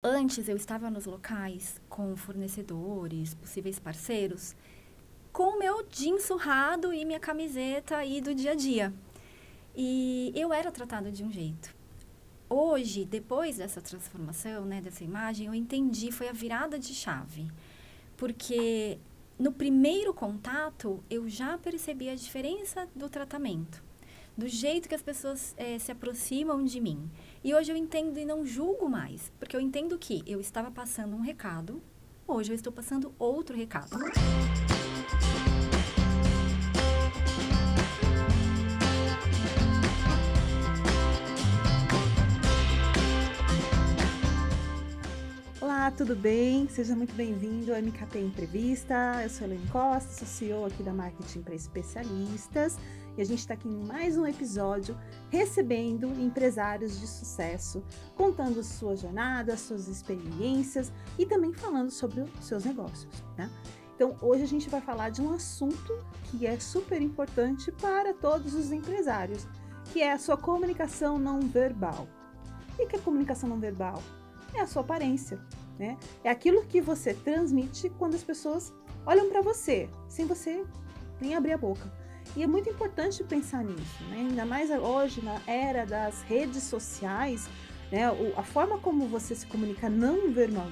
Antes eu estava nos locais com fornecedores, possíveis parceiros, com o meu jeans surrado e minha camiseta aí do dia a dia. E eu era tratada de um jeito. Hoje, depois dessa transformação, né, dessa imagem, eu entendi, foi a virada de chave. Porque no primeiro contato, eu já percebi a diferença do tratamento do jeito que as pessoas é, se aproximam de mim. E hoje eu entendo e não julgo mais, porque eu entendo que eu estava passando um recado, hoje eu estou passando outro recado. Olá, tudo bem? Seja muito bem-vindo ao MKT Entrevista. Eu sou Helene Costa, sou CEO aqui da Marketing para Especialistas e a gente está aqui em mais um episódio recebendo empresários de sucesso, contando sua jornada, suas experiências e também falando sobre os seus negócios, né? Então, hoje a gente vai falar de um assunto que é super importante para todos os empresários, que é a sua comunicação não verbal. O que é comunicação não verbal? é a sua aparência. Né? É aquilo que você transmite quando as pessoas olham para você, sem você nem abrir a boca. E é muito importante pensar nisso, né? ainda mais hoje na era das redes sociais, né? O, a forma como você se comunica não verbal,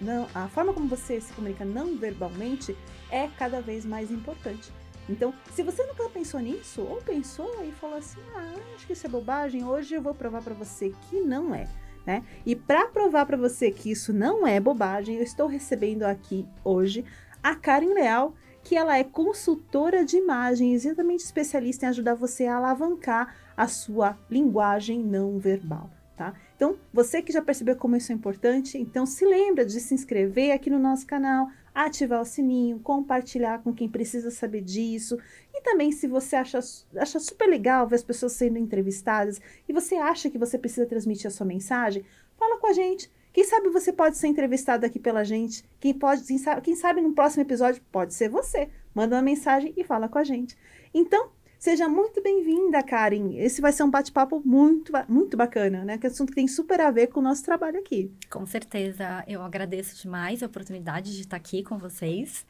não, a forma como você se comunica não verbalmente é cada vez mais importante. Então, se você nunca pensou nisso ou pensou e falou assim, ah, acho que isso é bobagem, hoje eu vou provar para você que não é. Né? E para provar para você que isso não é bobagem, eu estou recebendo aqui hoje a Karen Leal, que ela é consultora de imagem, exatamente especialista em ajudar você a alavancar a sua linguagem não verbal. Tá? Então, você que já percebeu como isso é importante, então se lembra de se inscrever aqui no nosso canal, ativar o sininho, compartilhar com quem precisa saber disso. E também, se você acha, acha super legal ver as pessoas sendo entrevistadas e você acha que você precisa transmitir a sua mensagem, fala com a gente. Quem sabe você pode ser entrevistado aqui pela gente. Quem, pode, quem, sabe, quem sabe no próximo episódio pode ser você. Manda uma mensagem e fala com a gente. Então, Seja muito bem-vinda, Karen. Esse vai ser um bate-papo muito, muito bacana, né? Que é um assunto que tem super a ver com o nosso trabalho aqui. Com certeza. Eu agradeço demais a oportunidade de estar aqui com vocês.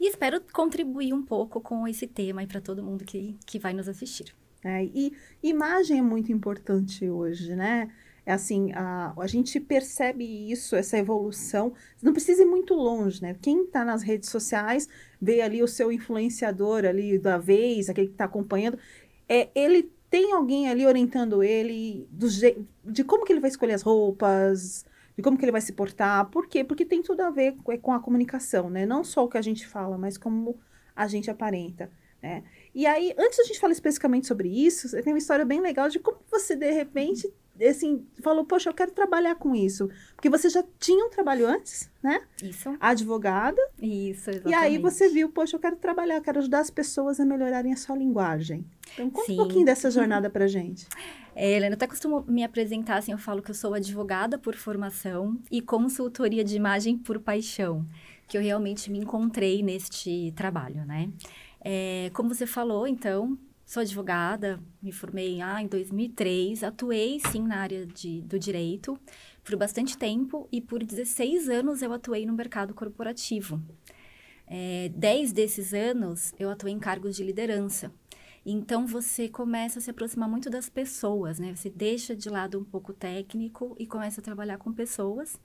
E espero contribuir um pouco com esse tema e para todo mundo que, que vai nos assistir. É, e imagem é muito importante hoje, né? É assim, a, a gente percebe isso, essa evolução. Não precisa ir muito longe, né? Quem está nas redes sociais vê ali o seu influenciador ali da vez, aquele que está acompanhando. É, ele tem alguém ali orientando ele do je, de como que ele vai escolher as roupas, de como que ele vai se portar. Por quê? Porque tem tudo a ver com é, a comunicação, né? Não só o que a gente fala, mas como a gente aparenta, né? E aí, antes a gente falar especificamente sobre isso, tem uma história bem legal de como você, de repente, assim, falou, poxa, eu quero trabalhar com isso. Porque você já tinha um trabalho antes, né? Isso. Advogada. Isso, exatamente. E aí você viu, poxa, eu quero trabalhar, eu quero ajudar as pessoas a melhorarem a sua linguagem. Então, conta Sim. um pouquinho dessa jornada pra gente. É, Helena, eu até costumo me apresentar assim, eu falo que eu sou advogada por formação e consultoria de imagem por paixão. Que eu realmente me encontrei neste trabalho, né? É, como você falou, então, sou advogada, me formei ah, em 2003, atuei sim na área de, do direito por bastante tempo e por 16 anos eu atuei no mercado corporativo. É, 10 desses anos eu atuei em cargos de liderança. Então você começa a se aproximar muito das pessoas, né? Você deixa de lado um pouco técnico e começa a trabalhar com pessoas.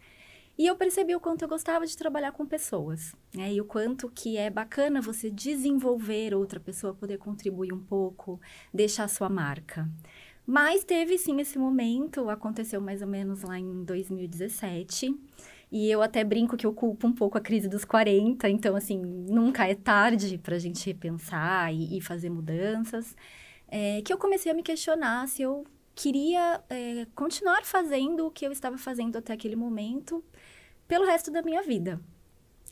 E eu percebi o quanto eu gostava de trabalhar com pessoas, né? E o quanto que é bacana você desenvolver outra pessoa, poder contribuir um pouco, deixar sua marca. Mas teve sim esse momento, aconteceu mais ou menos lá em 2017. E eu até brinco que eu culpo um pouco a crise dos 40, então, assim, nunca é tarde para a gente repensar e, e fazer mudanças. É, que eu comecei a me questionar se eu queria é, continuar fazendo o que eu estava fazendo até aquele momento pelo resto da minha vida.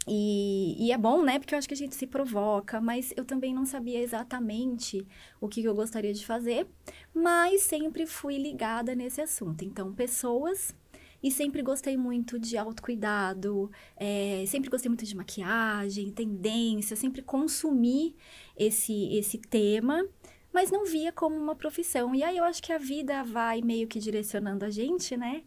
E, e, é bom, né? Porque eu acho que a gente se provoca, mas eu também não sabia exatamente o que eu gostaria de fazer, mas sempre fui ligada nesse assunto. Então, pessoas. E sempre gostei muito de autocuidado, é, sempre gostei muito de maquiagem, tendência, sempre consumi esse, esse tema, mas não via como uma profissão. E aí eu acho que a vida vai meio que direcionando a gente, né?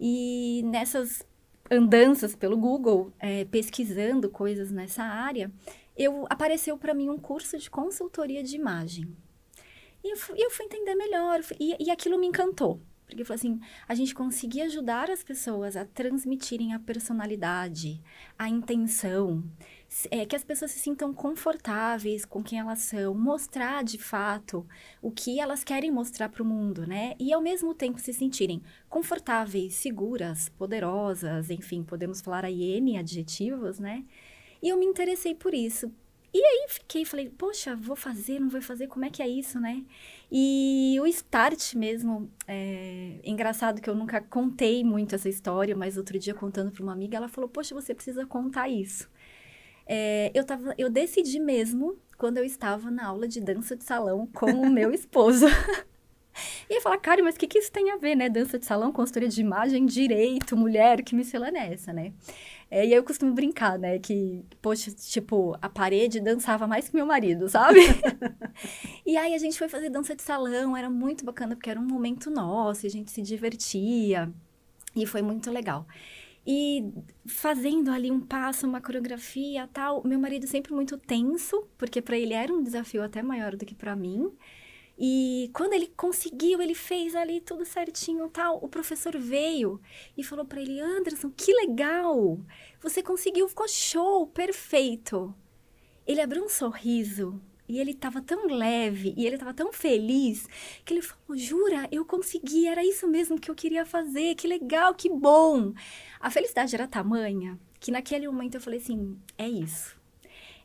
E nessas andanças pelo Google, é, pesquisando coisas nessa área, eu apareceu para mim um curso de consultoria de imagem. E eu fui, eu fui entender melhor, e, e aquilo me encantou. Porque falou assim, a gente conseguia ajudar as pessoas a transmitirem a personalidade, a intenção é, que as pessoas se sintam confortáveis com quem elas são, mostrar de fato o que elas querem mostrar para o mundo, né? E ao mesmo tempo se sentirem confortáveis, seguras, poderosas, enfim, podemos falar aí N adjetivos, né? E eu me interessei por isso, e aí fiquei, falei, poxa, vou fazer, não vou fazer, como é que é isso, né? E o start mesmo, é... engraçado que eu nunca contei muito essa história, mas outro dia contando para uma amiga, ela falou, poxa, você precisa contar isso. É, eu, tava, eu decidi mesmo quando eu estava na aula de dança de salão com o meu esposo. e eu falar, cara, mas o que, que isso tem a ver, né? Dança de salão, consultoria de imagem, direito, mulher, que miscelânea nessa né? É, e aí eu costumo brincar, né? Que, poxa, tipo, a parede dançava mais que meu marido, sabe? e aí a gente foi fazer dança de salão, era muito bacana, porque era um momento nosso, a gente se divertia. E foi muito legal. E fazendo ali um passo, uma coreografia tal. Meu marido sempre muito tenso, porque para ele era um desafio até maior do que para mim. E quando ele conseguiu, ele fez ali tudo certinho tal. O professor veio e falou para ele: Anderson, que legal! Você conseguiu, ficou show, perfeito. Ele abriu um sorriso e ele tava tão leve e ele tava tão feliz que ele falou: Jura, eu consegui, era isso mesmo que eu queria fazer, que legal, que bom. A felicidade era tamanha que naquele momento eu falei assim: É isso.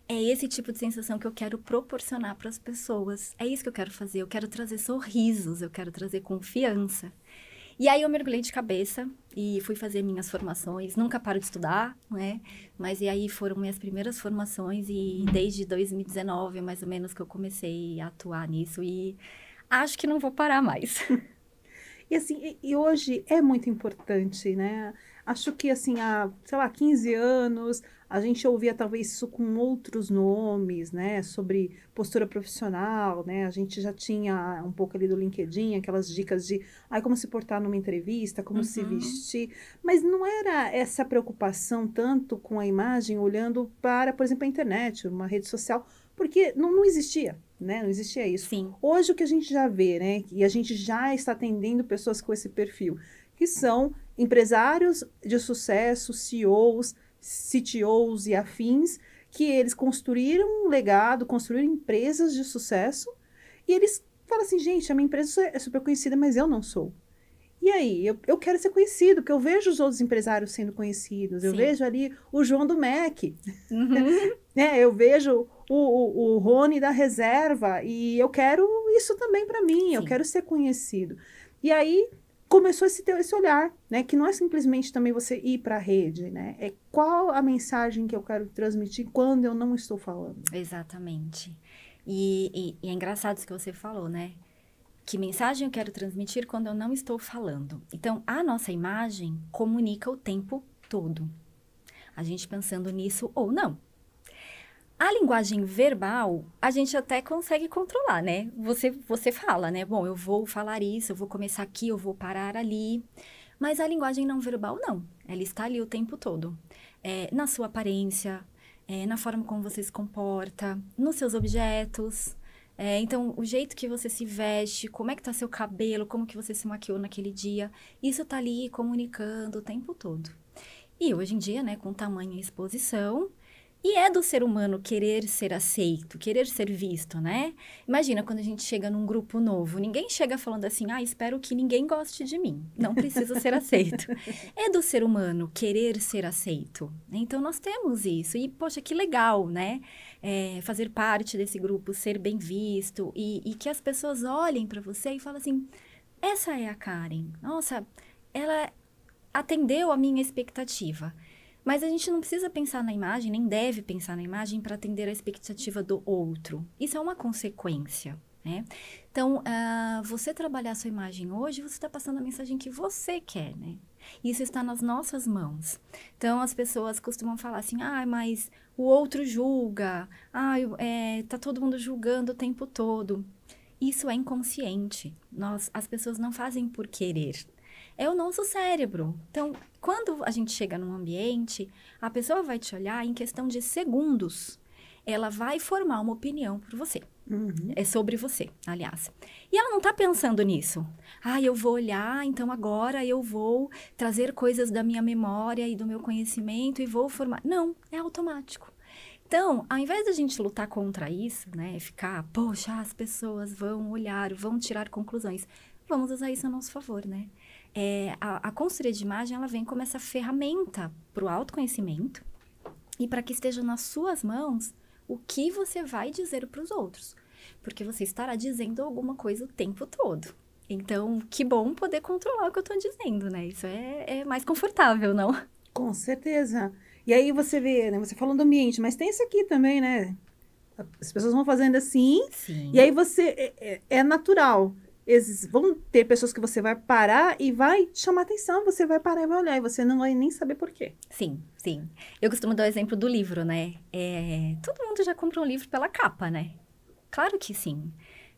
É esse tipo de sensação que eu quero proporcionar para as pessoas. É isso que eu quero fazer. Eu quero trazer sorrisos, eu quero trazer confiança. E aí eu mergulhei de cabeça e fui fazer minhas formações. Nunca paro de estudar, né? Mas e aí foram minhas primeiras formações e desde 2019, mais ou menos, que eu comecei a atuar nisso e acho que não vou parar mais. E assim, e hoje é muito importante, né? Acho que, assim, há, sei lá, 15 anos, a gente ouvia talvez isso com outros nomes, né? Sobre postura profissional, né? A gente já tinha um pouco ali do LinkedIn, aquelas dicas de ai, como se portar numa entrevista, como uhum. se vestir. Mas não era essa preocupação tanto com a imagem, olhando para, por exemplo, a internet, uma rede social, porque não, não existia, né? Não existia isso. Sim. Hoje o que a gente já vê, né? E a gente já está atendendo pessoas com esse perfil, que são empresários de sucesso, CEOs, CTOs e afins, que eles construíram um legado, construíram empresas de sucesso, e eles falam assim, gente, a minha empresa é super conhecida, mas eu não sou. E aí, eu, eu quero ser conhecido, porque eu vejo os outros empresários sendo conhecidos, eu Sim. vejo ali o João do MEC, uhum. né? eu vejo o, o, o, Rony da reserva, e eu quero isso também para mim, Sim. eu quero ser conhecido. E aí, começou esse, esse olhar, né? Que não é simplesmente também você ir para a rede, né? É qual a mensagem que eu quero transmitir quando eu não estou falando. Exatamente. E, e, e é engraçado isso que você falou, né? Que mensagem eu quero transmitir quando eu não estou falando? Então, a nossa imagem comunica o tempo todo. A gente pensando nisso ou não. A linguagem verbal, a gente até consegue controlar, né? Você, você fala, né? Bom, eu vou falar isso, eu vou começar aqui, eu vou parar ali. Mas a linguagem não verbal, não. Ela está ali o tempo todo. É, na sua aparência, é, na forma como você se comporta, nos seus objetos. É, então, o jeito que você se veste, como é que está seu cabelo, como que você se maquiou naquele dia, isso está ali comunicando o tempo todo. E hoje em dia, né, com tamanho exposição, e é do ser humano querer ser aceito, querer ser visto, né? Imagina quando a gente chega num grupo novo, ninguém chega falando assim: "Ah, espero que ninguém goste de mim, não preciso ser aceito". É do ser humano querer ser aceito. Então nós temos isso e poxa, que legal, né? É, fazer parte desse grupo, ser bem visto e, e que as pessoas olhem para você e falem assim: essa é a Karen. Nossa, ela atendeu a minha expectativa. Mas a gente não precisa pensar na imagem, nem deve pensar na imagem para atender a expectativa do outro. Isso é uma consequência. Né? Então, uh, você trabalhar a sua imagem hoje, você está passando a mensagem que você quer, né? Isso está nas nossas mãos. Então, as pessoas costumam falar assim, ah, mas o outro julga, ah, é, tá todo mundo julgando o tempo todo. Isso é inconsciente. Nós, as pessoas não fazem por querer, é o nosso cérebro. Então, quando a gente chega num ambiente, a pessoa vai te olhar em questão de segundos. Ela vai formar uma opinião por você. Uhum. É sobre você, aliás. E ela não tá pensando nisso. Ah, eu vou olhar, então agora eu vou trazer coisas da minha memória e do meu conhecimento e vou formar. Não, é automático. Então, ao invés da gente lutar contra isso, né, ficar, poxa, as pessoas vão olhar, vão tirar conclusões, vamos usar isso a nosso favor, né? é, a, a consultoria de imagem ela vem como essa ferramenta para o autoconhecimento e para que esteja nas suas mãos o que você vai dizer para os outros, porque você estará dizendo alguma coisa o tempo todo. Então, que bom poder controlar o que eu estou dizendo, né? Isso é, é mais confortável, não? Com certeza. E aí você vê, né? Você falou do ambiente, mas tem isso aqui também, né? As pessoas vão fazendo assim, Sim. e aí você é, é, é natural vão ter pessoas que você vai parar e vai chamar atenção, você vai parar e vai olhar, e você não vai nem saber por quê. Sim, sim. Eu costumo dar o exemplo do livro, né? É, todo mundo já compra um livro pela capa, né? Claro que sim.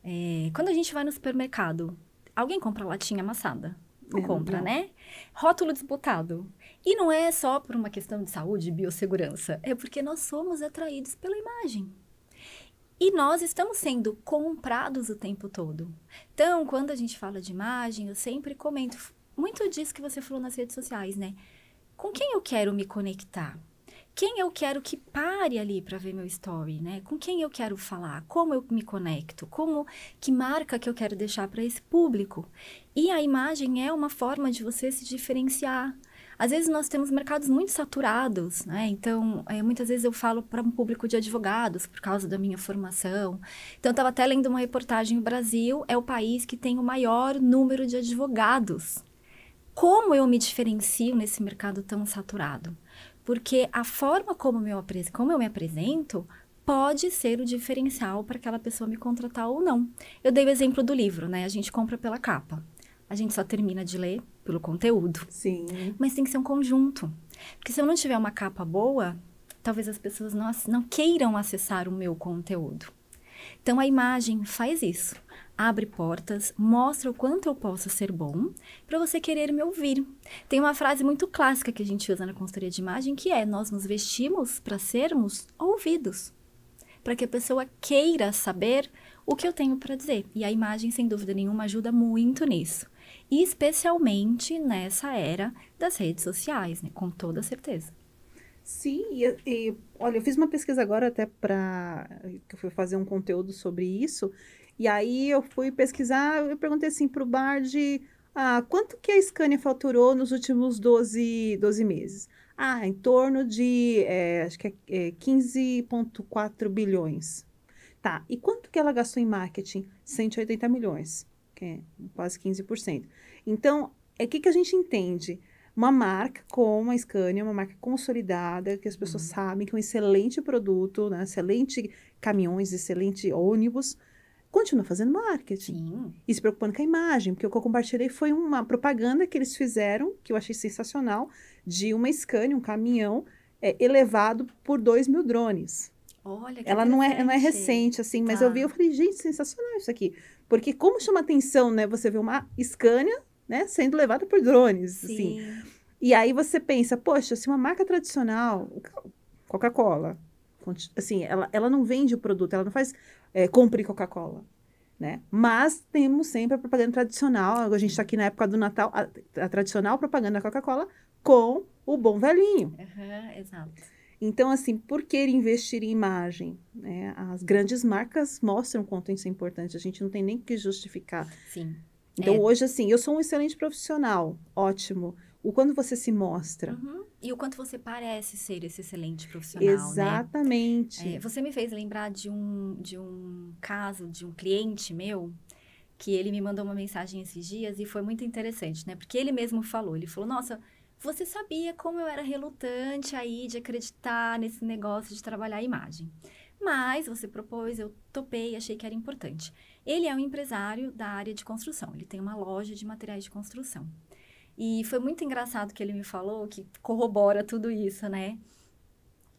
É, quando a gente vai no supermercado, alguém compra latinha amassada? É, não é, compra, não. né? Rótulo desbotado. E não é só por uma questão de saúde biossegurança, é porque nós somos atraídos pela imagem. E nós estamos sendo comprados o tempo todo. Então, quando a gente fala de imagem, eu sempre comento muito disso que você falou nas redes sociais, né? Com quem eu quero me conectar? Quem eu quero que pare ali para ver meu story, né? Com quem eu quero falar? Como eu me conecto? Como que marca que eu quero deixar para esse público? E a imagem é uma forma de você se diferenciar, às vezes nós temos mercados muito saturados, né? Então, é, muitas vezes eu falo para um público de advogados por causa da minha formação. Então, eu estava até lendo uma reportagem: o Brasil é o país que tem o maior número de advogados. Como eu me diferencio nesse mercado tão saturado? Porque a forma como, meu, como eu me apresento pode ser o diferencial para aquela pessoa me contratar ou não. Eu dei o exemplo do livro, né? A gente compra pela capa. A gente só termina de ler pelo conteúdo. Sim. Mas tem que ser um conjunto. Porque se eu não tiver uma capa boa, talvez as pessoas não, não queiram acessar o meu conteúdo. Então a imagem faz isso. Abre portas, mostra o quanto eu posso ser bom para você querer me ouvir. Tem uma frase muito clássica que a gente usa na consultoria de imagem que é: nós nos vestimos para sermos ouvidos. Para que a pessoa queira saber o que eu tenho para dizer. E a imagem, sem dúvida nenhuma, ajuda muito nisso e especialmente nessa era das redes sociais, né? com toda certeza. Sim, e, e olha, eu fiz uma pesquisa agora até para que eu fui fazer um conteúdo sobre isso, e aí eu fui pesquisar, eu perguntei assim para o Bard, ah, quanto que a Scania faturou nos últimos 12, 12 meses? Ah, em torno de, é, acho que é, é 15,4 bilhões. Tá, e quanto que ela gastou em marketing? 180 milhões é quase 15%. Então, é o que, que a gente entende? Uma marca como a Scania, uma marca consolidada, que as pessoas uhum. sabem que é um excelente produto, né? excelente caminhões, excelente ônibus, continua fazendo marketing. Sim. E se preocupando com a imagem, porque o que eu compartilhei foi uma propaganda que eles fizeram, que eu achei sensacional, de uma Scania, um caminhão é, elevado por 2 mil drones. Olha, que Ela não é, não é recente, assim, mas tá. eu vi, eu falei, gente, sensacional isso aqui. Porque como chama atenção, né? Você vê uma Scania, né, sendo levada por drones, assim. Sim. assim. E aí você pensa, poxa, se uma marca tradicional, Coca-Cola, assim, ela, ela não vende o produto, ela não faz é, compre Coca-Cola. Né? Mas temos sempre a propaganda tradicional, a gente está aqui na época do Natal, a, a tradicional propaganda da Coca-Cola com o bom velhinho. Uhum, exato. Então, assim, por que investir em imagem? É, as grandes marcas mostram quanto isso é importante. A gente não tem nem que justificar. Sim. Então, é. hoje, assim, eu sou um excelente profissional, ótimo. O quanto você se mostra. Uhum. E o quanto você parece ser esse excelente profissional. Né? Exatamente. Né? É, você me fez lembrar de um, de um caso de um cliente meu que ele me mandou uma mensagem esses dias e foi muito interessante, né? Porque ele mesmo falou, ele falou, nossa, você sabia como eu era relutante aí de acreditar nesse negócio de trabalhar a imagem. Mas você propôs, eu topei, achei que era importante. Ele é um empresário da área de construção, ele tem uma loja de materiais de construção. E foi muito engraçado que ele me falou, que corrobora tudo isso, né?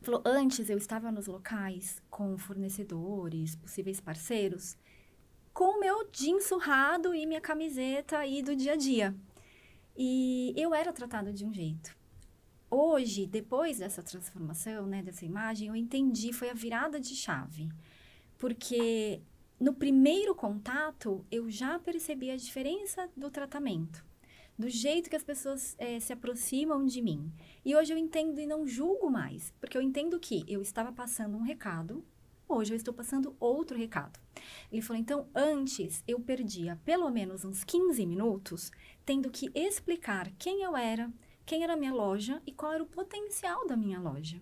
Falou: antes eu estava nos locais com fornecedores, possíveis parceiros, com o meu jeans surrado e minha camiseta aí do dia a dia. E eu era tratada de um jeito. Hoje, depois dessa transformação, né, dessa imagem, eu entendi, foi a virada de chave. Porque no primeiro contato, eu já percebi a diferença do tratamento, do jeito que as pessoas é, se aproximam de mim. E hoje eu entendo e não julgo mais, porque eu entendo que eu estava passando um recado, hoje eu estou passando outro recado. Ele falou: então, antes eu perdia pelo menos uns 15 minutos tendo que explicar quem eu era, quem era a minha loja e qual era o potencial da minha loja.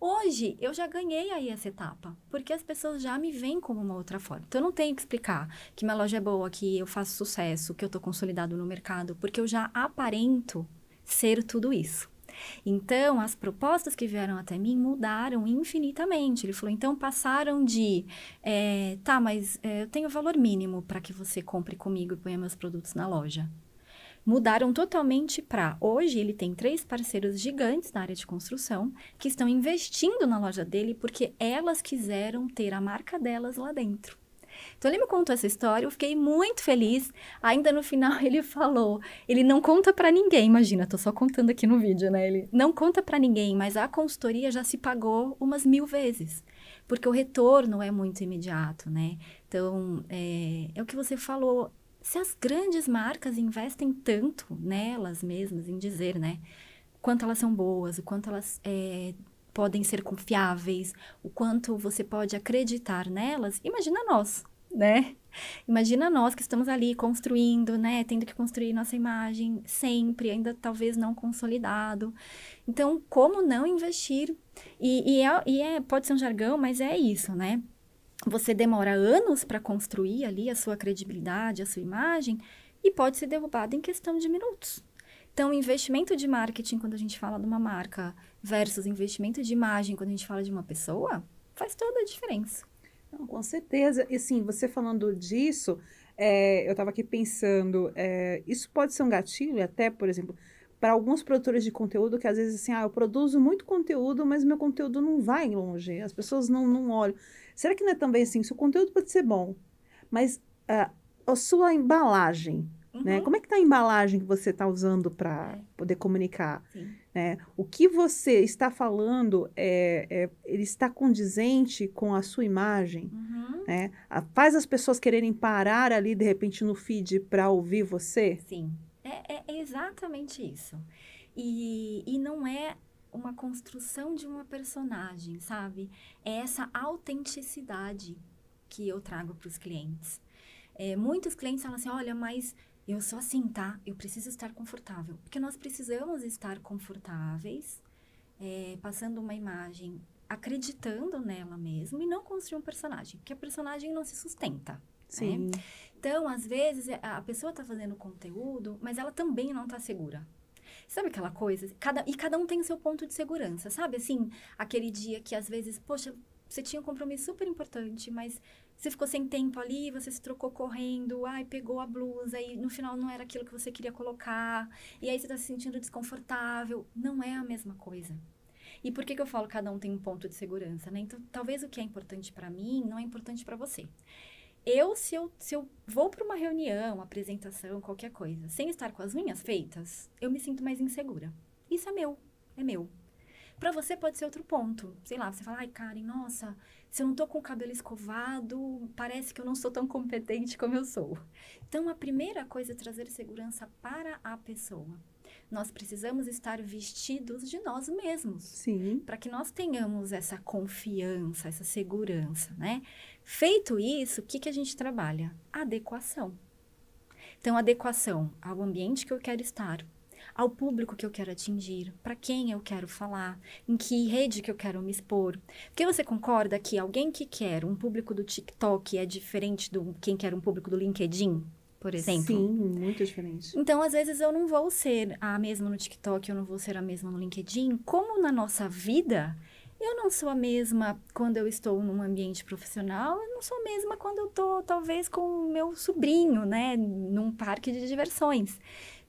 Hoje eu já ganhei aí essa etapa, porque as pessoas já me veem como uma outra forma. Então eu não tenho que explicar que minha loja é boa, que eu faço sucesso, que eu estou consolidado no mercado, porque eu já aparento ser tudo isso. Então, as propostas que vieram até mim mudaram infinitamente. Ele falou, então passaram de, é, tá, mas é, eu tenho valor mínimo para que você compre comigo e ponha meus produtos na loja mudaram totalmente para hoje ele tem três parceiros gigantes na área de construção que estão investindo na loja dele porque elas quiseram ter a marca delas lá dentro. Então ele me contou essa história, eu fiquei muito feliz. Ainda no final ele falou, ele não conta para ninguém, imagina, tô só contando aqui no vídeo, né? Ele não conta para ninguém, mas a consultoria já se pagou umas mil vezes, porque o retorno é muito imediato, né? Então é, é o que você falou. Se as grandes marcas investem tanto nelas mesmas, em dizer, né? Quanto elas são boas, o quanto elas é, podem ser confiáveis, o quanto você pode acreditar nelas, imagina nós, né? Imagina nós que estamos ali construindo, né? Tendo que construir nossa imagem sempre, ainda talvez não consolidado. Então, como não investir? E, e, é, e é, pode ser um jargão, mas é isso, né? Você demora anos para construir ali a sua credibilidade, a sua imagem, e pode ser derrubado em questão de minutos. Então, investimento de marketing, quando a gente fala de uma marca, versus investimento de imagem, quando a gente fala de uma pessoa, faz toda a diferença. Não, com certeza. E sim, você falando disso, é, eu estava aqui pensando, é, isso pode ser um gatilho, até, por exemplo, para alguns produtores de conteúdo que às vezes assim, ah, eu produzo muito conteúdo, mas meu conteúdo não vai longe, as pessoas não, não olham. Será que não é também assim? Seu conteúdo pode ser bom, mas ah, a sua embalagem, né? Uhum. Né? Como é que está a embalagem que você está usando para é. poder comunicar? Né? O que você está falando, é, é, ele está condizente com a sua imagem? Uhum. Né? A, faz as pessoas quererem parar ali, de repente, no feed para ouvir você? Sim, é, é, é exatamente isso. E, e não é uma construção de uma personagem, sabe? É essa autenticidade que eu trago para os clientes. É, muitos clientes falam assim: olha, mas eu sou assim, tá? Eu preciso estar confortável. Porque nós precisamos estar confortáveis, é, passando uma imagem, acreditando nela mesmo e não construir um personagem. Porque a personagem não se sustenta. Né? Sim. Né? Então, às vezes, é, a pessoa está fazendo conteúdo, mas ela também não está segura. Sabe aquela coisa? Cada, e cada um tem o seu ponto de segurança, sabe? Assim, aquele dia que às vezes, poxa, você tinha um compromisso super importante, mas você ficou sem tempo ali, você se trocou correndo, ai, pegou a blusa e no final não era aquilo que você queria colocar, e aí você está se sentindo desconfortável. Não é a mesma coisa. E por que, que eu falo cada um tem um ponto de segurança, né? Então, talvez o que é importante para mim não é importante para você. Eu se, eu, se eu vou para uma reunião, uma apresentação, qualquer coisa, sem estar com as unhas feitas, eu me sinto mais insegura. Isso é meu, é meu. Para você pode ser outro ponto. Sei lá, você fala, ai, Karen, nossa, se eu não tô com o cabelo escovado, parece que eu não sou tão competente como eu sou. Então, a primeira coisa é trazer segurança para a pessoa. Nós precisamos estar vestidos de nós mesmos. Sim. Para que nós tenhamos essa confiança, essa segurança, né? Feito isso, o que, que a gente trabalha? Adequação. Então, adequação ao ambiente que eu quero estar, ao público que eu quero atingir, para quem eu quero falar, em que rede que eu quero me expor. Porque você concorda que alguém que quer um público do TikTok é diferente do quem quer um público do LinkedIn? por exemplo. Sim, muito diferente. Então, às vezes, eu não vou ser a mesma no TikTok, eu não vou ser a mesma no LinkedIn. Como na nossa vida, eu não sou a mesma quando eu estou num ambiente profissional, eu não sou a mesma quando eu estou, talvez, com o meu sobrinho, né, num parque de diversões.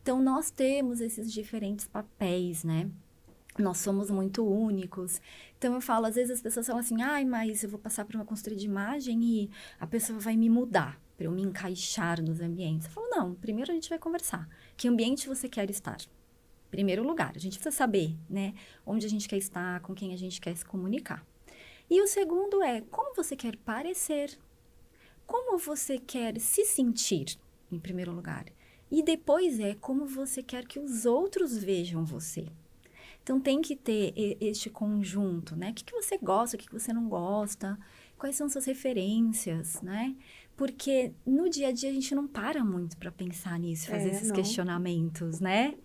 Então, nós temos esses diferentes papéis, né? Nós somos muito únicos. Então, eu falo, às vezes as pessoas falam assim, ai, mas eu vou passar para uma consultoria de imagem e a pessoa vai me mudar para eu me encaixar nos ambientes. Eu falo, não, primeiro a gente vai conversar. Que ambiente você quer estar? Primeiro lugar, a gente precisa saber, né? Onde a gente quer estar, com quem a gente quer se comunicar. E o segundo é como você quer parecer, como você quer se sentir, em primeiro lugar. E depois é como você quer que os outros vejam você. Então tem que ter este conjunto, né? O que, que você gosta, o que, que você não gosta, quais são suas referências, né? Porque no dia a dia a gente não para muito para pensar nisso, é, fazer é, esses não. questionamentos, né?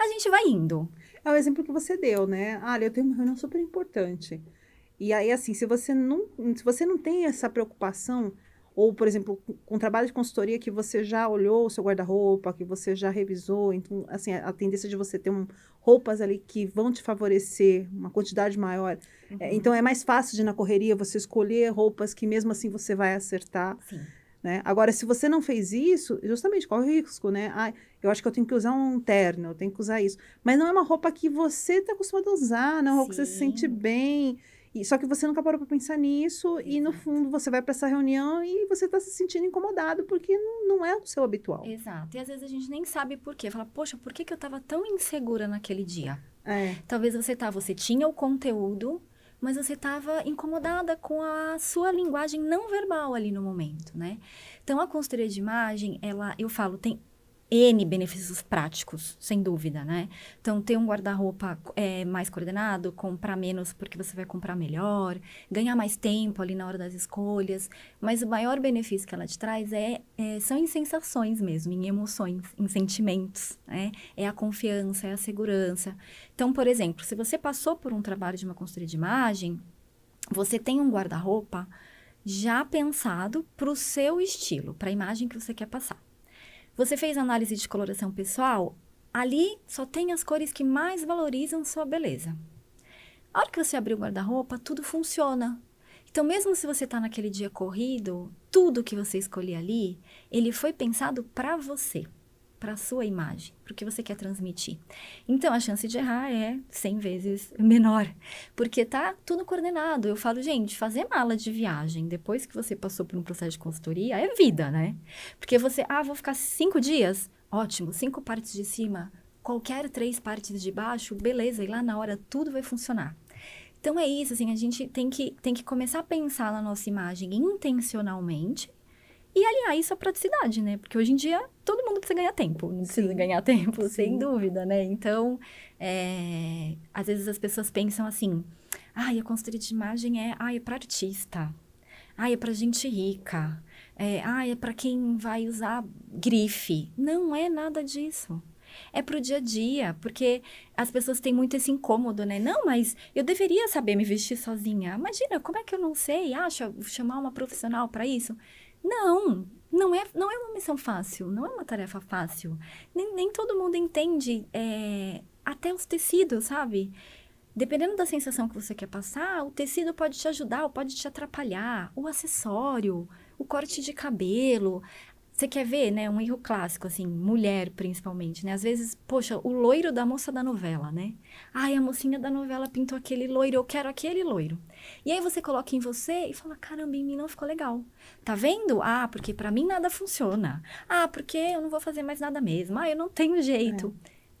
A gente vai indo. É o exemplo que você deu, né? Ah, eu tenho uma reunião super importante. E aí, assim, se você não, se você não tem essa preocupação ou, por exemplo, com um trabalho de consultoria que você já olhou o seu guarda-roupa, que você já revisou. Então, assim, a, a tendência de você ter um, roupas ali que vão te favorecer, uma quantidade maior. É, uhum. É, então, é mais fácil de na correria você escolher roupas que mesmo assim você vai acertar. Sim. Né? Agora, se você não fez isso, justamente qual é o risco, né? Ah, eu acho que eu tenho que usar um terno, eu tenho que usar isso. Mas não é uma roupa que você está acostumado a usar, não é uma roupa que você se sente bem. E, só que você nunca parou para pensar nisso Exato. e, no fundo, você vai para essa reunião e você está se sentindo incomodado porque não, não, é o seu habitual. Exato. E às vezes a gente nem sabe por quê. Fala, poxa, por que, que eu estava tão insegura naquele dia? É. Talvez você tá, você tinha o conteúdo, mas você estava incomodada com a sua linguagem não verbal ali no momento, né? Então a consultoria de imagem, ela, eu falo, tem N benefícios práticos, sem dúvida, né? Então, ter um guarda-roupa é, mais coordenado, comprar menos porque você vai comprar melhor, ganhar mais tempo ali na hora das escolhas. Mas o maior benefício que ela te traz é, é são em sensações mesmo, em emoções, em sentimentos, né? É a confiança, é a segurança. Então, por exemplo, se você passou por um trabalho de uma consultoria de imagem, você tem um guarda-roupa já pensado para o seu estilo, para a imagem que você quer passar. Você fez análise de coloração pessoal? Ali só tem as cores que mais valorizam sua beleza. A hora que você abrir o guarda-roupa, tudo funciona. Então, mesmo se você está naquele dia corrido, tudo que você escolher ali, ele foi pensado para você para a sua imagem, para o que você quer transmitir. Então, a chance de errar é 100 vezes menor, porque tá tudo coordenado. Eu falo, gente, fazer mala de viagem depois que você passou por um processo de consultoria é vida, né? Porque você, ah, vou ficar cinco dias, ótimo, cinco partes de cima, qualquer três partes de baixo, beleza, e lá na hora tudo vai funcionar. Então é isso, assim, a gente tem que, tem que começar a pensar na nossa imagem intencionalmente e alinhar isso à é praticidade, né? Porque hoje em dia todo mundo precisa ganhar tempo, não precisa Sim. ganhar tempo, Sim. sem dúvida, né? Então, é... às vezes as pessoas pensam assim, ai, ah, a consultoria de imagem é, ai, ah, é para artista, ai, ah, é para gente rica, é, ai, é para quem vai usar grife. Não é nada disso é pro dia a dia, porque as pessoas têm muito esse incômodo, né? Não, mas eu deveria saber me vestir sozinha. Imagina, como é que eu não sei? Ah, chamar uma profissional para isso? Não, não é, não é uma missão fácil, não é uma tarefa fácil. Nem, nem todo mundo entende é, até os tecidos, sabe? Dependendo da sensação que você quer passar, o tecido pode te ajudar ou pode te atrapalhar. O acessório, o corte de cabelo, você quer ver, né, um erro clássico, assim, mulher principalmente, né? Às vezes, poxa, o loiro da moça da novela, né? Ai, a mocinha da novela pintou aquele loiro, eu quero aquele loiro. E aí você coloca em você e fala, caramba, em mim não ficou legal. Tá vendo? Ah, porque para mim nada funciona. Ah, porque eu não vou fazer mais nada mesmo. Ah, eu não tenho jeito.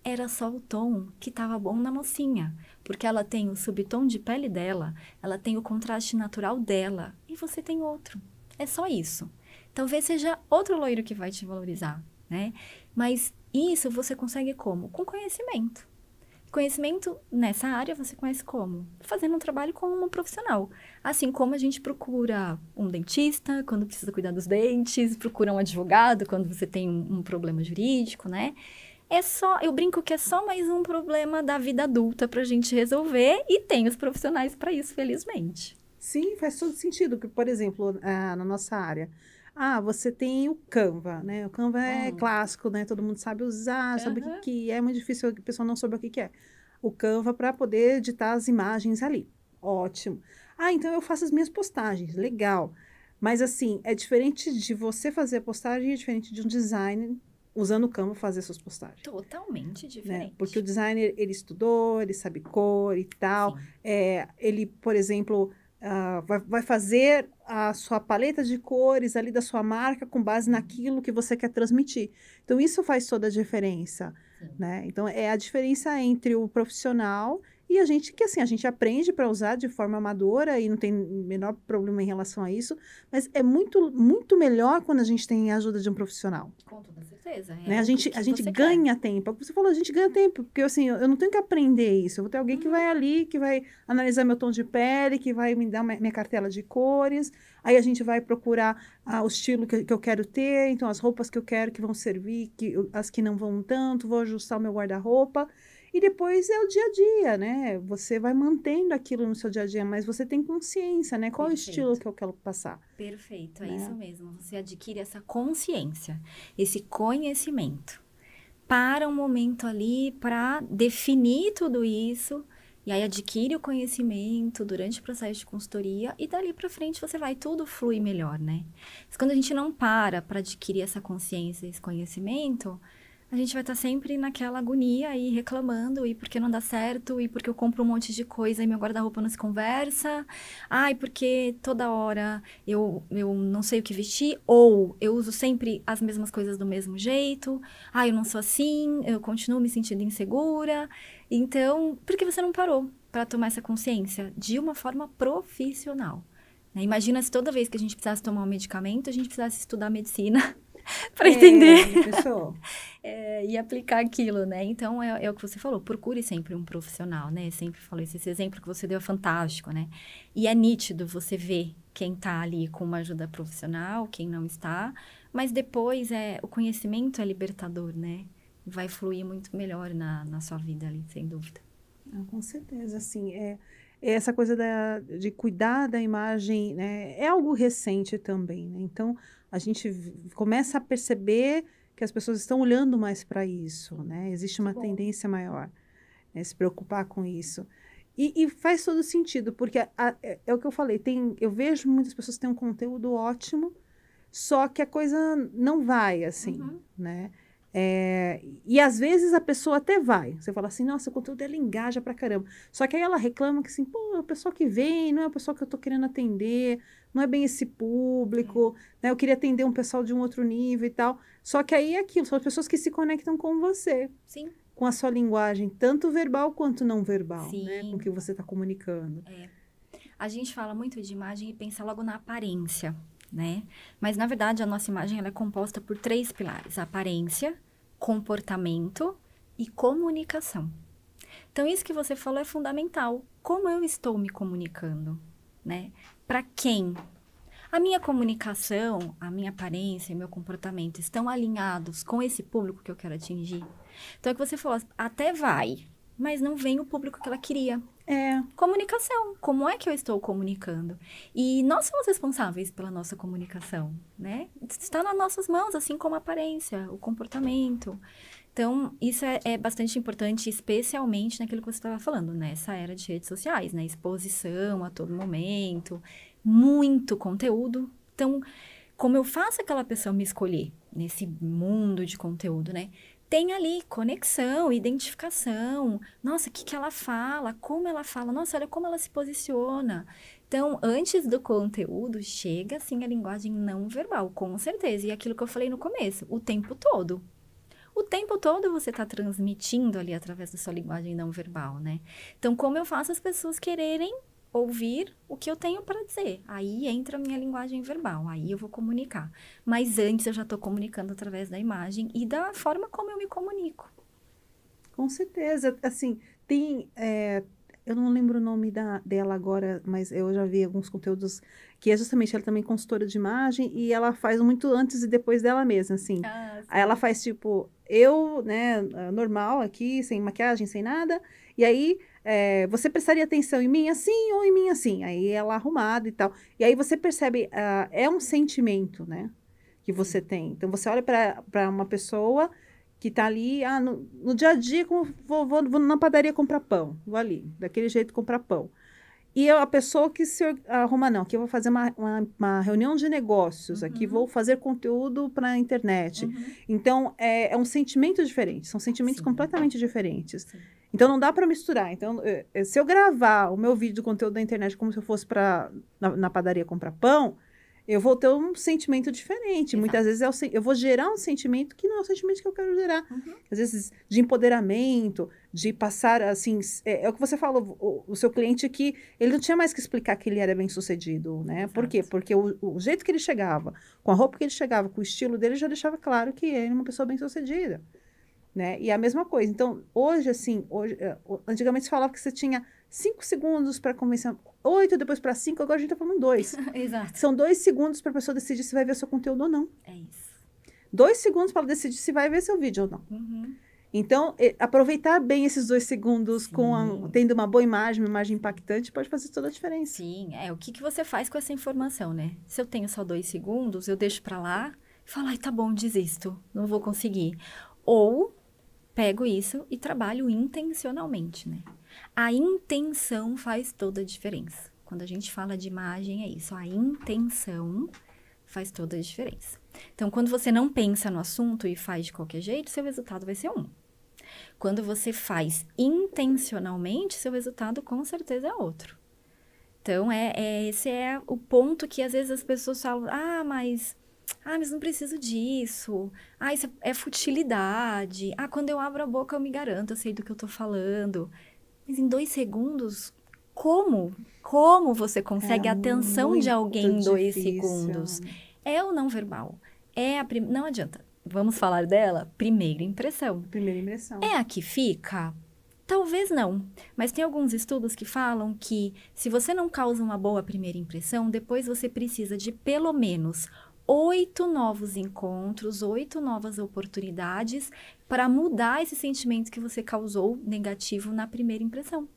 É. Era só o tom que tava bom na mocinha. Porque ela tem o subtom de pele dela, ela tem o contraste natural dela, e você tem outro. É só isso. Talvez seja outro loiro que vai te valorizar, né? Mas isso você consegue como? Com conhecimento. Conhecimento nessa área você conhece como? Fazendo um trabalho como um profissional. Assim como a gente procura um dentista quando precisa cuidar dos dentes, procura um advogado quando você tem um, um problema jurídico, né? É só, eu brinco que é só mais um problema da vida adulta para a gente resolver e tem os profissionais para isso, felizmente. Sim, faz todo sentido. Que, por exemplo, ah, na nossa área, ah, você tem o Canva, né? O Canva é, hum. clássico, né? Todo mundo sabe usar, sabe o que, que é. É muito difícil a pessoa não saiba o que, que é. O Canva para poder editar as imagens ali. Ótimo. Ah, então eu faço as minhas postagens. Legal. Mas assim, é diferente de você fazer a postagem é diferente de um designer usando o Canva fazer suas postagens. Totalmente né? diferente. Né? Porque o designer, ele estudou, ele sabe cor e tal. É, ele, por exemplo, uh, vai, vai, fazer a sua paleta de cores ali da sua marca com base uhum. naquilo que você quer transmitir. Então, isso faz toda a diferença, Sim. né? Então, é a diferença entre o profissional e a gente, que assim, a gente aprende para usar de forma amadora e não tem menor problema em relação a isso, mas é muito, muito melhor quando a gente tem a ajuda de um profissional. Com toda certeza. É né? A gente, a gente ganha quer. tempo. É você falou, a gente ganha tempo, porque assim, eu não tenho que aprender isso. Eu vou ter alguém hum. que uhum. vai ali, que vai analisar meu tom de pele, que vai me dar uma, minha cartela de cores. Aí a gente vai procurar ah, o estilo que, que, eu quero ter, então as roupas que eu quero que vão servir, que, as que não vão tanto, vou ajustar o meu guarda-roupa. E depois é o dia a dia, né? Você vai mantendo aquilo no seu dia a dia, mas você tem consciência, né? Qual Perfeito. o estilo que eu quero passar? Perfeito, é né? isso mesmo. Você adquire essa consciência, esse conhecimento. Para um momento ali para definir tudo isso. E aí adquire o conhecimento durante o processo de consultoria e dali para frente você vai tudo flui melhor, né? Mas quando a gente não para para adquirir essa consciência, esse conhecimento, a gente vai estar tá sempre naquela agonia e reclamando, e porque não dá certo, e porque eu compro um monte de coisa e meu guarda-roupa não se conversa, ai, ah, porque toda hora eu, eu não sei o que vestir, ou eu uso sempre as mesmas coisas do mesmo jeito, ai, ah, eu não sou assim, eu continuo me sentindo insegura. Então, por que você não parou para tomar essa consciência de uma forma profissional? Né? Imagina se toda vez que a gente precisasse tomar um medicamento, a gente precisasse estudar medicina para entender. É, é, e aplicar aquilo, né? Então, é, é, o que você falou, procure sempre um profissional, né? Eu sempre falo isso, esse exemplo que você deu é fantástico, né? E é nítido você ver quem está ali com uma ajuda profissional, quem não está, mas depois é o conhecimento é libertador, né? Vai fluir muito melhor na, na sua vida ali, sem dúvida. com certeza, assim, é essa coisa da, de cuidar da imagem né, é algo recente também. Né? Então, a gente começa a perceber que as pessoas estão olhando mais para isso. Né? Existe uma Bom. tendência maior né, se preocupar com isso. E, e faz todo sentido, porque a, a, é, é, o que eu falei, tem, eu vejo muitas pessoas que têm um conteúdo ótimo, só que a coisa não vai assim, uhum. né? É, e às vezes a pessoa até vai. Você fala assim, nossa, o conteúdo dela é engaja pra caramba. Só que aí ela reclama que assim, pô, é o pessoal que vem, não é o pessoal que eu tô querendo atender, não é bem esse público, é. né? Eu queria atender um pessoal de um outro nível e tal. Só que aí é aquilo, são as pessoas que se conectam com você. Sim. Com a sua linguagem, tanto verbal quanto não verbal, né? Sim. né? Com o que você tá comunicando. É. A gente fala muito de imagem e pensa logo na aparência. Né? Mas na verdade a nossa imagem ela é composta por três pilares: a aparência, comportamento e comunicação. Então, isso que você falou é fundamental. Como eu estou me comunicando? Né? Para quem? A minha comunicação, a minha aparência, meu comportamento estão alinhados com esse público que eu quero atingir? Então, é que você falou, até vai, mas não vem o público que ela queria. É, comunicação. Como é que eu estou comunicando? E nós somos responsáveis pela nossa comunicação, né? Está nas nossas mãos, assim como a aparência, o comportamento. Então, isso é, é bastante importante, especialmente naquilo que você estava falando, nessa né? era de redes sociais, né? Exposição a todo momento, muito conteúdo. Então, como eu faço aquela pessoa me escolher nesse mundo de conteúdo, né? tem ali conexão, identificação. Nossa, o que, que ela fala? Como ela fala? Nossa, olha como ela se posiciona. Então, antes do conteúdo, chega assim a linguagem não verbal, com certeza. E é aquilo que eu falei no começo, o tempo todo. O tempo todo você está transmitindo ali através da sua linguagem não verbal, né? Então, como eu faço as pessoas quererem ouvir o que eu tenho para dizer. Aí entra a minha linguagem verbal, aí eu vou comunicar. Mas antes eu já estou comunicando através da imagem e da forma como eu me comunico. Com certeza. Assim, tem. É, eu não lembro o nome da, dela agora, mas eu já vi alguns conteúdos que é justamente ela também é consultora de imagem e ela faz muito antes e depois dela mesma, assim. Ah, ela faz tipo, eu, né, normal aqui, sem maquiagem, sem nada, e aí é, você prestaria atenção em mim assim ou em mim assim? Aí ela é arrumada e tal. E aí você percebe, uh, é um sentimento, né? Que você tem. Então você olha para uma pessoa que tá ali, ah, no, no dia a dia, como, vou, vou, vou, na padaria comprar pão, vou ali, daquele jeito comprar pão. E eu, a pessoa que se ah, arruma, não, aqui eu vou fazer uma, uma, uma reunião de negócios, uhum. aqui vou fazer conteúdo para a internet. Uhum. Então, é, é, um sentimento diferente, são sentimentos Sim. completamente diferentes. Sim. Então não dá para misturar. Então, eh, se eu gravar o meu vídeo do conteúdo da internet como se eu fosse para na, na, padaria comprar pão, eu vou ter um sentimento diferente. Exato. Muitas vezes é eu, eu vou gerar um sentimento que não é o sentimento que eu quero gerar. Uhum. Às vezes de empoderamento, de passar assim. É, é o que você falou, o, o, seu cliente que ele não tinha mais que explicar que ele era bem sucedido, né? Exato. Por quê? Porque o, o, jeito que ele chegava, com a roupa que ele chegava, com o estilo dele, já deixava claro que ele era uma pessoa bem sucedida né? E a mesma coisa. Então, hoje, assim, hoje, eh, antigamente se falava que você tinha cinco segundos para convencer, oito depois para cinco agora a gente tá falando dois Exato. São dois segundos para a pessoa decidir se vai ver seu conteúdo ou não. É isso. Dois segundos para decidir se vai ver seu vídeo ou não. Uhum. Então, e, aproveitar bem esses dois segundos, com a, tendo uma boa imagem, uma imagem impactante, pode fazer toda a diferença. Sim, é o que, que você faz com essa informação, né? Se eu tenho só dois segundos, eu deixo para lá e falo, ai, tá bom, desisto, não vou conseguir. Ou pego isso e trabalho intencionalmente, né? A intenção faz toda a diferença. Quando a gente fala de imagem, é isso. A intenção faz toda a diferença. Então, quando você não pensa no assunto e faz de qualquer jeito, seu resultado vai ser um. Quando você faz intencionalmente, seu resultado com certeza é outro. Então, é, é esse é o ponto que às vezes as pessoas falam: ah, mas ah, mas não preciso disso. Ah, isso é futilidade. Ah, quando eu abro a boca eu me garanto, eu sei do que eu tô falando. Mas em dois segundos, como? Como você consegue é, a atenção de alguém em dois difícil. segundos? É o não verbal. É a prim... Não adianta. Vamos falar dela? Primeira impressão. Primeira impressão. É a que fica? Talvez não, mas tem alguns estudos que falam que se você não causa uma boa primeira impressão, depois você precisa de pelo menos oito novos encontros, oito novas oportunidades para mudar esse sentimento que você causou negativo na primeira impressão.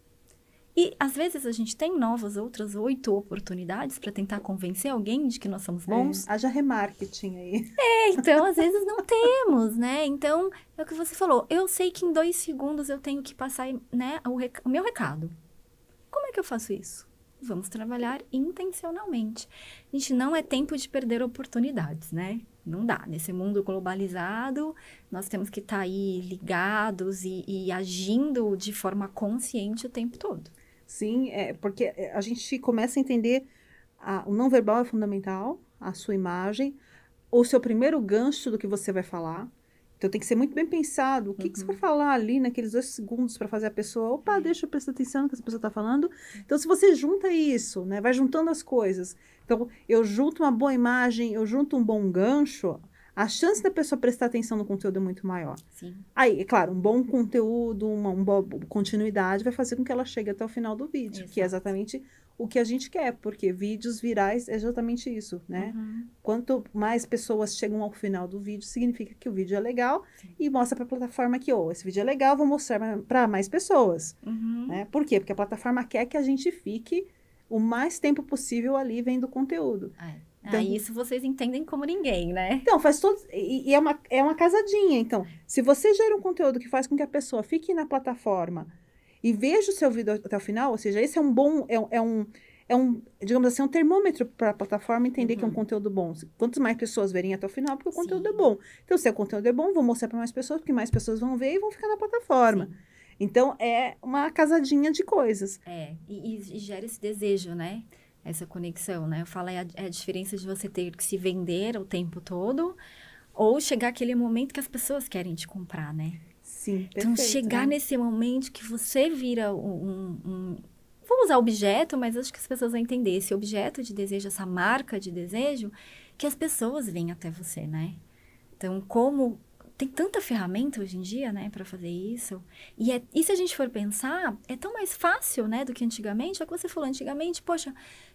E às vezes a gente tem novas outras oito oportunidades para tentar convencer alguém de que nós somos é, bons. É, haja remarketing aí. É, então às vezes não temos, né? Então é o que você falou. Eu sei que em dois segundos eu tenho que passar né, o, rec... o meu recado. Como é que eu faço isso? vamos trabalhar intencionalmente. A gente não é tempo de perder oportunidades, né? Não dá. Nesse mundo globalizado, nós temos que estar tá aí ligados e, e agindo de forma consciente o tempo todo. Sim, é, porque é, a gente começa a entender a, o não verbal é fundamental, a sua imagem, o seu primeiro gancho do que você vai falar. Então tem que ser muito bem pensado. O que, uhum. que você vai uhum. falar ali naqueles dois segundos para fazer a pessoa, opa, deixa eu prestar atenção no que essa pessoa está falando. Então, se você junta isso, né? Vai juntando as coisas. Então, eu junto uma boa imagem, eu junto um bom gancho, a chance da pessoa prestar atenção no conteúdo é muito maior. Sim. Aí, é claro, um bom conteúdo, uma, uma boa continuidade vai fazer com que ela chegue até o final do vídeo, Exato. que é exatamente o que a gente quer, porque vídeos virais é exatamente isso, né? Uhum. Quanto mais pessoas chegam ao final do vídeo, significa que o vídeo é legal Sim. e mostra para a plataforma que, oh, esse vídeo é legal, vou mostrar para mais pessoas. Uhum. Né? Por quê? Porque a plataforma quer que a gente fique o mais tempo possível ali vendo conteúdo. É. Ah, isso vocês entendem como ninguém, né? Então, faz todo. E, e, é, uma, é uma casadinha. Então, se você gera um conteúdo que faz com que a pessoa fique na plataforma e veja o seu vídeo até o final, ou seja, esse é um bom. É, é um, é um, digamos assim, um termômetro para a plataforma entender uhum. que é um uhum. conteúdo bom. Quantas mais pessoas verem até o final, porque o conteúdo Sim. é bom. Então, se o conteúdo é bom, vou mostrar para mais pessoas, porque mais pessoas vão ver e vão ficar na plataforma. Sim. Então, é uma casadinha de coisas. É, e, e, gera esse desejo, né? essa conexão, né? Eu falo, é a, é a diferença de você ter que se vender o tempo todo ou chegar aquele momento que as pessoas querem te comprar, né? Sim, então, perfeito, Então, chegar né? nesse momento que você vira um, um vou usar objeto, mas acho que as pessoas vão entender esse objeto de desejo, essa marca de desejo, que as pessoas vêm até você, né? Então, como tem tanta ferramenta hoje em dia, né, para fazer isso. E, é, e se a gente for pensar, é tão mais fácil, né, do que antigamente. É o que você falou antigamente, poxa,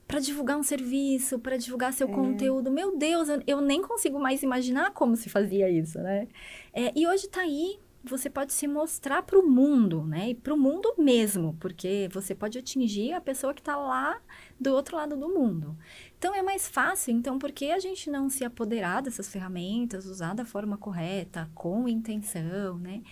para divulgar um serviço, para divulgar seu é. conteúdo. Meu Deus, eu, eu, nem consigo mais imaginar como se fazia isso, né? É, e hoje está aí, você pode se mostrar para o mundo, né? E para o mundo mesmo, porque você pode atingir a pessoa que está lá do outro lado do mundo. Então é mais fácil, então por que a gente não se apoderar dessas ferramentas, usar da forma correta, com intenção, né?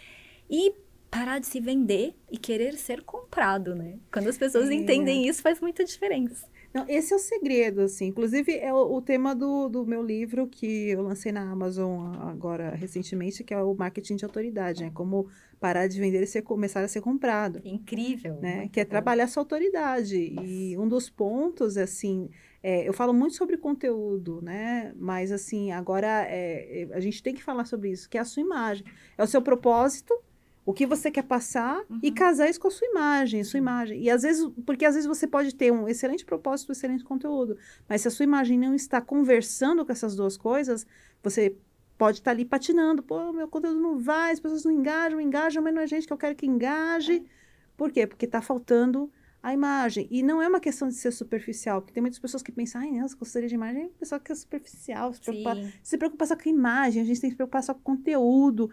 E parar de se vender e querer ser comprado, né? Quando as pessoas é. entendem isso, faz muita diferença. Não, esse é o segredo, assim. Inclusive, é o, o tema do, do meu livro que eu lancei na Amazon agora recentemente, que é o marketing de autoridade, né? Como parar de vender e ser, começar a ser comprado. Incrível. Né? Que é trabalhar sua autoridade. E um dos pontos, assim, é, eu falo muito sobre conteúdo, né? Mas, assim, agora é, é, a gente tem que falar sobre isso, que é a sua imagem. É o seu propósito o que você quer passar uhum. e casar isso com a sua imagem, sua uhum. imagem. E às vezes, porque às vezes você pode ter um excelente propósito, um excelente conteúdo, mas se a sua imagem não está conversando com essas duas coisas, você pode estar ali patinando. Pô, meu conteúdo não vai, as pessoas não engajam, engajam, mas não é gente que eu quero que engaje. É. Por quê? Porque está faltando a imagem. E não é uma questão de ser superficial, porque tem muitas pessoas que pensam, ai, nossa, consultoria de imagem é pessoa que é superficial, se preocupa, se preocupa só com a imagem, a gente tem que se preocupar só com o conteúdo.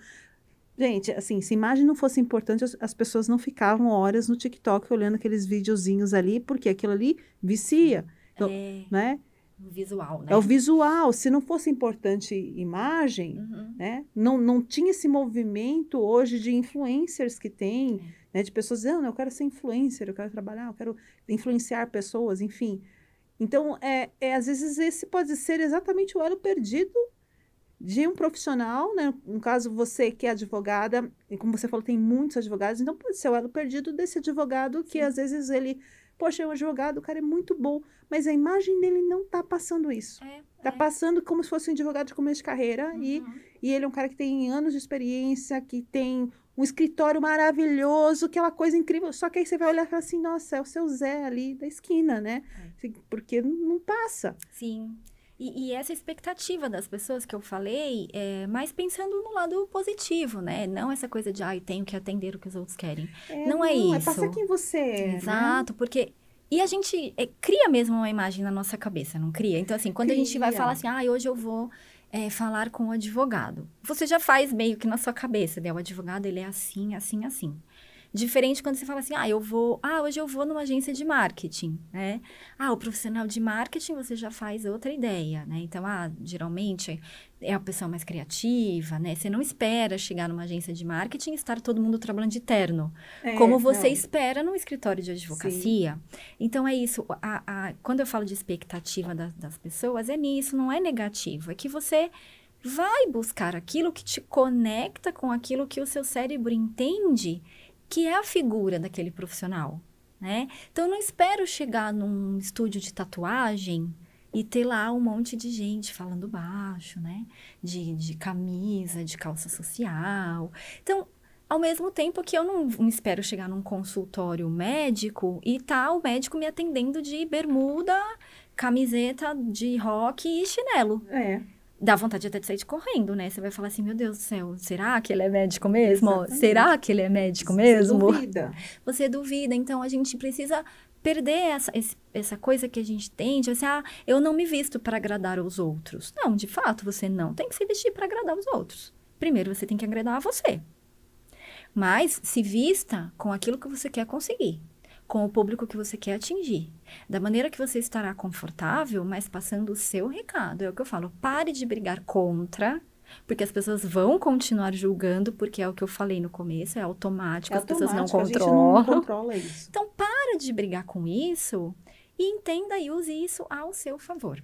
Gente, assim, se imagem não fosse importante, as pessoas não ficavam horas no TikTok olhando aqueles videozinhos ali, porque aquilo ali vicia. Então, é... né? O visual, né? É o visual. Se não fosse importante imagem, uhum. né? Não, não tinha esse movimento hoje de influencers que tem, é. né? De pessoas dizendo, ah, eu quero ser influencer, eu quero trabalhar, eu quero influenciar pessoas, enfim. Então, é, é, às vezes esse pode ser exatamente o elo perdido de um profissional, né? No caso, você que é advogada, e como você falou, tem muitos advogados, então pode ser o elo perdido desse advogado que Sim. às vezes ele, poxa, é um advogado, o cara é muito bom, mas a imagem dele não tá passando isso. É, tá é. passando como se fosse um advogado de começo de carreira uhum. e, e ele é um cara que tem anos de experiência, que tem um escritório maravilhoso, aquela é coisa incrível. Só que aí você vai olhar e fala assim, nossa, é o seu Zé ali da esquina, né? É. Assim, porque não passa. Sim. E, e, essa expectativa das pessoas que eu falei, é, mas pensando no lado positivo, né? Não essa coisa de, ai, ah, tenho que atender o que os outros querem. É, não, é não, é isso. É passar quem você é. Né? Exato, né? porque. E a gente é, cria mesmo uma imagem na nossa cabeça, não cria? Então, assim, quando cria. a gente vai falar assim, ai, ah, hoje eu vou é, falar com o advogado. Você já faz meio que na sua cabeça, né? O advogado, ele é assim, assim, assim. Diferente quando você fala assim, ah, eu vou, ah, hoje eu vou numa agência de marketing, né? Ah, o profissional de marketing você já faz outra ideia, né? Então, ah, geralmente é a pessoa mais criativa, né? Você não espera chegar numa agência de marketing e estar todo mundo trabalhando de terno, é, como você não. espera num escritório de advocacia. Sim. Então é isso. A, a, quando eu falo de expectativa da, das pessoas, é nisso, não é negativo. É que você vai buscar aquilo que te conecta com aquilo que o seu cérebro entende que é a figura daquele profissional, né? Então, eu não espero chegar num estúdio de tatuagem e ter lá um monte de gente falando baixo, né? De, de camisa, de calça social. Então, ao mesmo tempo que eu não, espero chegar num consultório médico e tá o médico me atendendo de bermuda, camiseta de rock e chinelo. É dá vontade até de sair de correndo, né? Você vai falar assim, meu Deus do céu, será que ele é médico mesmo? Exatamente. Será que ele é médico Você mesmo? Você duvida. Você duvida. Então, a gente precisa perder essa, essa coisa que a gente tem de assim, ah, eu não me visto para agradar os outros. Não, de fato, você não tem que se vestir para agradar os outros. Primeiro, você tem que agradar a você. Mas se vista com aquilo que você quer conseguir com o público que você quer atingir. Da maneira que você estará confortável, mas passando o seu recado. É o que eu falo, pare de brigar contra, porque as pessoas vão continuar julgando, porque é o que eu falei no começo, é automático, é automático as pessoas não controlam. não controla isso. Então, para de brigar com isso e entenda e use isso ao seu favor.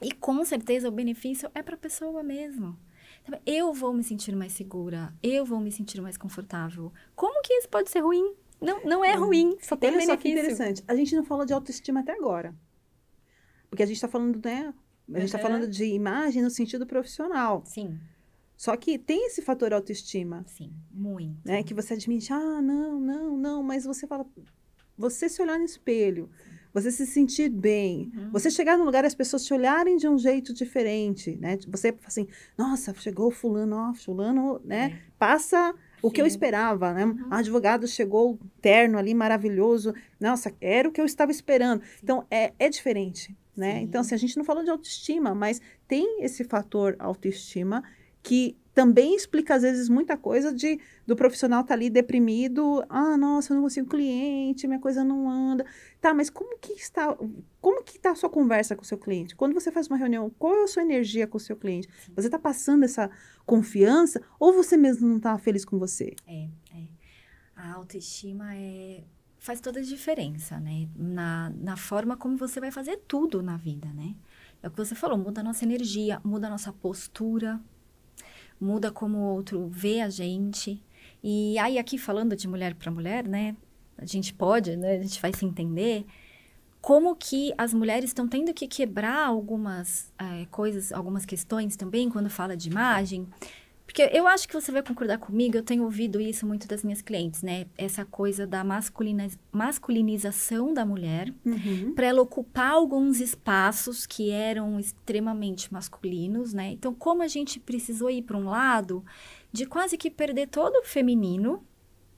E com certeza o benefício é para a pessoa mesmo. Então, eu vou me sentir mais segura, eu vou me sentir mais confortável. Como que isso pode ser ruim? Não, não é ruim, hum, só tem Olha só que interessante. A gente não falou de autoestima até agora. Porque a gente está falando, né? A gente está uhum. falando de imagem no sentido profissional. Sim. Só que tem esse fator autoestima. Sim, muito. Né? Que você admite, ah, não, não, não. Mas você fala, você se olhar no espelho, você se sentir bem, uhum. você chegar num lugar e as pessoas te olharem de um jeito diferente, né? Você assim, nossa, chegou fulano, ó, fulano, né? É. Passa o que eu esperava, né? Uhum. Advogado chegou terno ali maravilhoso. Nossa, era o que eu estava esperando. Então é, é diferente, né? Então, Sim. Então, se assim, a gente não falou de autoestima, mas tem esse fator autoestima que também explica, às vezes, muita coisa de do profissional tá ali deprimido. Ah, nossa, eu não consigo cliente, minha coisa não anda. Tá, mas como que está. Como que está a sua conversa com o seu cliente? Quando você faz uma reunião, qual é a sua energia com o seu cliente? Você está passando essa confiança ou você mesmo não está feliz com você? É, é. A autoestima é faz toda a diferença, né? Na, na forma como você vai fazer tudo na vida, né? É o que você falou, muda a nossa energia, muda a nossa postura, muda como o outro vê a gente. E aí, aqui falando de mulher para mulher, né? A gente pode, né? A gente vai se entender. Como que as mulheres estão tendo que quebrar algumas é, coisas, algumas questões também, quando fala de imagem, porque eu acho que você vai concordar comigo, eu tenho ouvido isso muito das minhas clientes, né? Essa coisa da masculina masculinização da mulher, uhum. para ela ocupar alguns espaços que eram extremamente masculinos, né? Então, como a gente precisou ir para um lado de quase que perder todo o feminino,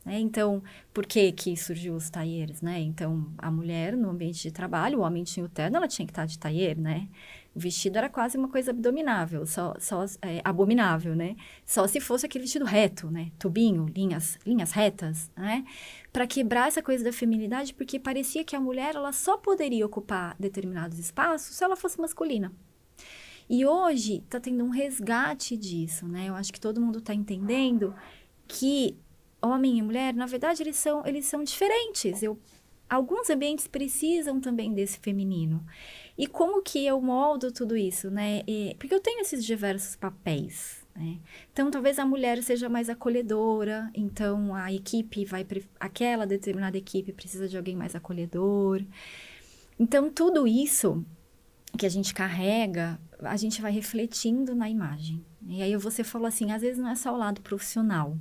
né? Então, por que que surgiu os taieres, né? Então, a mulher no ambiente de trabalho, o homem tinha o terno, ela tinha que estar tá de taier, né? O vestido era quase uma coisa abdominável, só, só é, abominável, né? Só se fosse aquele vestido reto, né? Tubinho, linhas, linhas retas, né? Para quebrar essa coisa da feminilidade, porque parecia que a mulher ela só poderia ocupar determinados espaços se ela fosse masculina. E hoje está tendo um resgate disso, né? Eu acho que todo mundo está entendendo que homem e mulher, na verdade, eles são eles são diferentes. Eu alguns ambientes precisam também desse feminino. E como que eu moldo tudo isso, né? E, porque eu tenho esses diversos papéis, né? Então, talvez a mulher seja mais acolhedora, então a equipe vai. aquela determinada equipe precisa de alguém mais acolhedor. Então, tudo isso que a gente carrega, a gente vai refletindo na imagem. E aí você falou assim: às vezes não é só o lado profissional.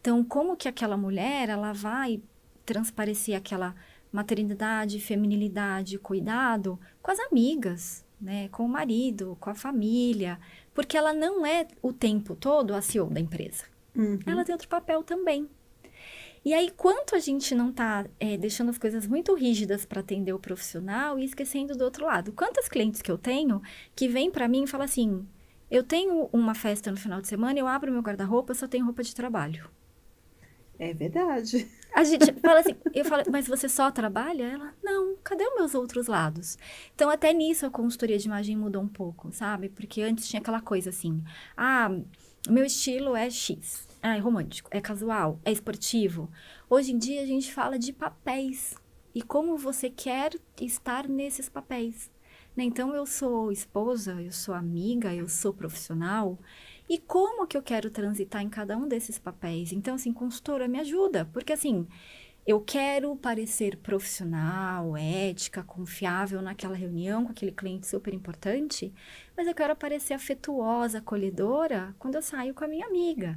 Então, como que aquela mulher ela vai transparecer aquela maternidade, feminilidade, cuidado com as amigas, né, com o marido, com a família, porque ela não é o tempo todo a CEO da empresa. Uhum. Ela tem outro papel também. E aí, quanto a gente não está é, eh, deixando as coisas muito rígidas para atender o profissional e esquecendo do outro lado? Quantas clientes que eu tenho que vêm para mim e falam assim: eu tenho uma festa no final de semana, eu abro meu guarda-roupa, só tenho roupa de trabalho. É verdade. A gente fala assim, eu falo, mas você só trabalha? Ela, não, cadê os meus outros lados? Então, até nisso a consultoria de imagem mudou um pouco, sabe? Porque antes tinha aquela coisa assim, ah, meu estilo é X, ah, é romântico, é casual, é esportivo. Hoje em dia a gente fala de papéis e como você quer estar nesses papéis. Né? Então, eu sou esposa, eu sou amiga, eu sou profissional, e como que eu quero transitar em cada um desses papéis? Então, assim, consultora, me ajuda, porque assim, eu quero parecer profissional, ética, confiável naquela reunião com aquele cliente super importante, mas eu quero parecer afetuosa, acolhedora quando eu saio com a minha amiga.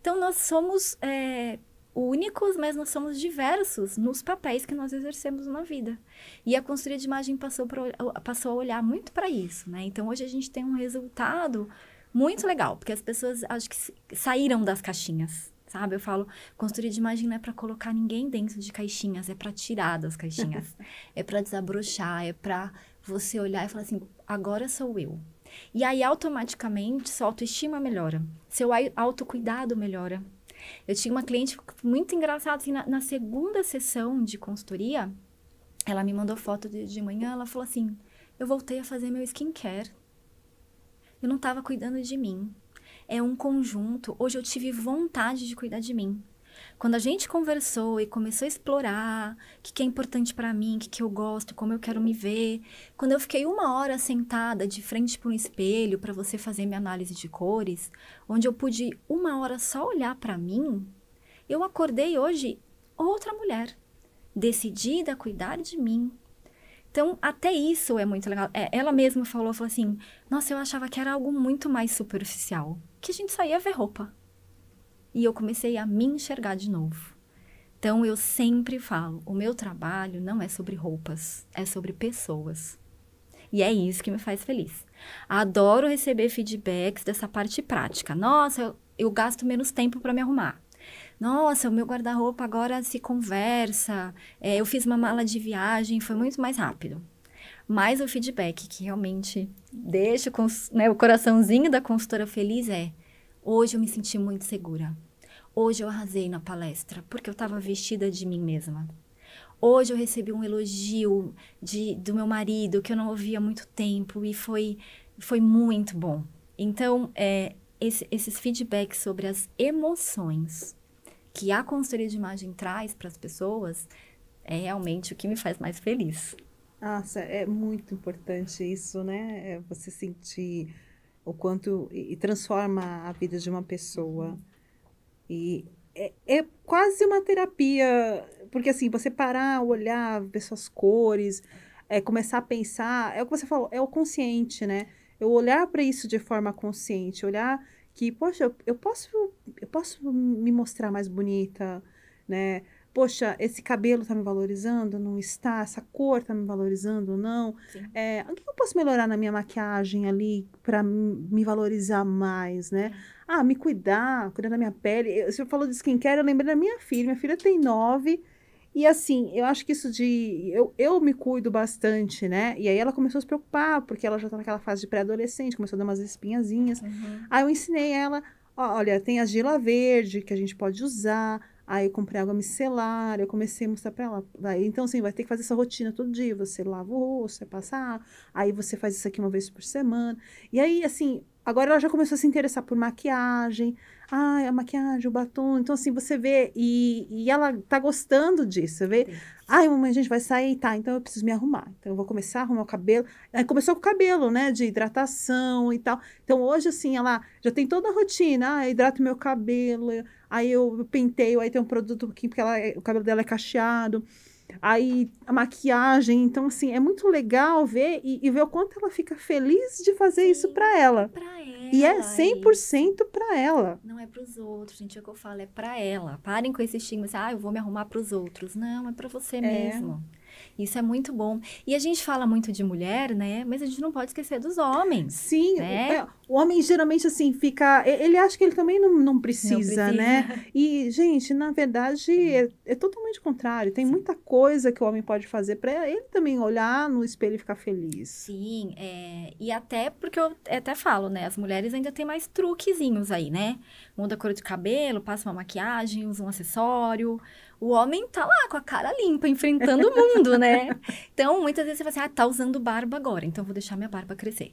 Então, nós somos é, únicos, mas nós somos diversos nos papéis que nós exercemos na vida. E a consultoria de imagem passou, pra, passou a olhar muito para isso, né? Então, hoje a gente tem um resultado muito legal, porque as pessoas acho que saíram das caixinhas, sabe? Eu falo, consultoria de imagem não é para colocar ninguém dentro de caixinhas, é para tirar das caixinhas, é para desabrochar, é para você olhar e falar assim, agora sou eu. E aí automaticamente sua autoestima melhora, seu autocuidado melhora. Eu tinha uma cliente muito engraçada, assim, na, na segunda sessão de consultoria, ela me mandou foto de, de manhã, ela falou assim, eu voltei a fazer meu skincare. Eu não estava cuidando de mim. É um conjunto. Hoje eu tive vontade de cuidar de mim. Quando a gente conversou e começou a explorar o que, que é importante para mim, o que, que eu gosto, como eu quero me ver, quando eu fiquei uma hora sentada de frente para um espelho para você fazer minha análise de cores, onde eu pude uma hora só olhar para mim, eu acordei hoje outra mulher, decidida a cuidar de mim, então, até isso é muito legal. É, ela mesma falou, falou assim, nossa, eu achava que era algo muito mais superficial, que a gente só ia ver roupa. E eu comecei a me enxergar de novo. Então, eu sempre falo, o meu trabalho não é sobre roupas, é sobre pessoas. E é isso que me faz feliz. Adoro receber feedbacks dessa parte prática. Nossa, eu, eu gasto menos tempo para me arrumar nossa, o meu guarda-roupa agora se conversa, é, eu fiz uma mala de viagem, foi muito mais rápido. Mas o feedback que realmente deixa o, né, o coraçãozinho da consultora feliz é: hoje eu me senti muito segura. Hoje eu arrasei na palestra, porque eu estava vestida de mim mesma. Hoje eu recebi um elogio de, do meu marido que eu não ouvia há muito tempo e foi, foi muito bom. Então, é, esse, esses feedbacks sobre as emoções que a consultoria de imagem traz para as pessoas é realmente o que me faz mais feliz. Nossa, é muito importante isso, né? É você sentir o quanto e transforma a vida de uma pessoa. E é, é quase uma terapia, porque assim, você parar, olhar, ver suas cores, é, começar a pensar, é o que você falou, é o consciente, né? Eu olhar para isso de forma consciente, olhar que, poxa, eu, posso, eu posso me mostrar mais bonita, né? Poxa, esse cabelo está me valorizando, não está? Essa cor está me valorizando, não? É, o que eu posso melhorar na minha maquiagem ali para me valorizar mais, né? Ah, me cuidar, cuidar da minha pele. Você falou de skincare, eu lembrei da minha filha. Minha filha tem nove, e assim, eu acho que isso de. Eu, eu me cuido bastante, né? E aí ela começou a se preocupar, porque ela já tá naquela fase de pré-adolescente, começou a dar umas espinhazinhas. Uhum. Aí eu ensinei ela: olha, tem a gila verde que a gente pode usar. Aí eu comprei água micelar, eu comecei a mostrar para ela. Aí, então, assim, vai ter que fazer essa rotina todo dia. Você lava o rosto, você passa água, aí você faz isso aqui uma vez por semana. E aí, assim, Agora ela já começou a se interessar por maquiagem. Ah, a maquiagem, o batom. Então, assim, você vê. E, e ela tá gostando disso, vê? Ai, mamãe, a gente vai sair, tá? Então eu preciso me arrumar. Então eu vou começar a arrumar o cabelo. Aí é, começou com o cabelo, né? De hidratação e tal. Então hoje, assim, ela já tem toda a rotina. Ah, eu hidrato meu cabelo. Aí eu penteio, aí tem um produto que porque ela, é, o cabelo dela é cacheado aí a maquiagem. Então, assim, é muito legal ver e, e ver o quanto ela fica feliz de fazer Sim, isso para ela. Pra ela. E é 100% é para ela. Não é para os outros, gente. É o que eu falo, é para ela. Parem com esse estigma, assim, ah, eu vou me arrumar para os outros. Não, é para você é. mesmo. Isso é muito bom. E a gente fala muito de mulher, né? Mas a gente não pode esquecer dos homens. Sim, né? é, o homem geralmente assim fica. Ele acha que ele também não, não, precisa, não precisa. né? E, gente, na verdade, é, é totalmente contrário. Tem Sim. muita coisa que o homem pode fazer para ele também olhar no espelho e ficar feliz. Sim, é, e até porque eu até falo, né? As mulheres ainda têm mais truquezinhos aí, né? Muda a cor de cabelo, passa uma maquiagem, usa um acessório o homem tá lá com a cara limpa, enfrentando o mundo, né? Então, muitas vezes você fala assim, ah, tá usando barba agora, então vou deixar minha barba crescer.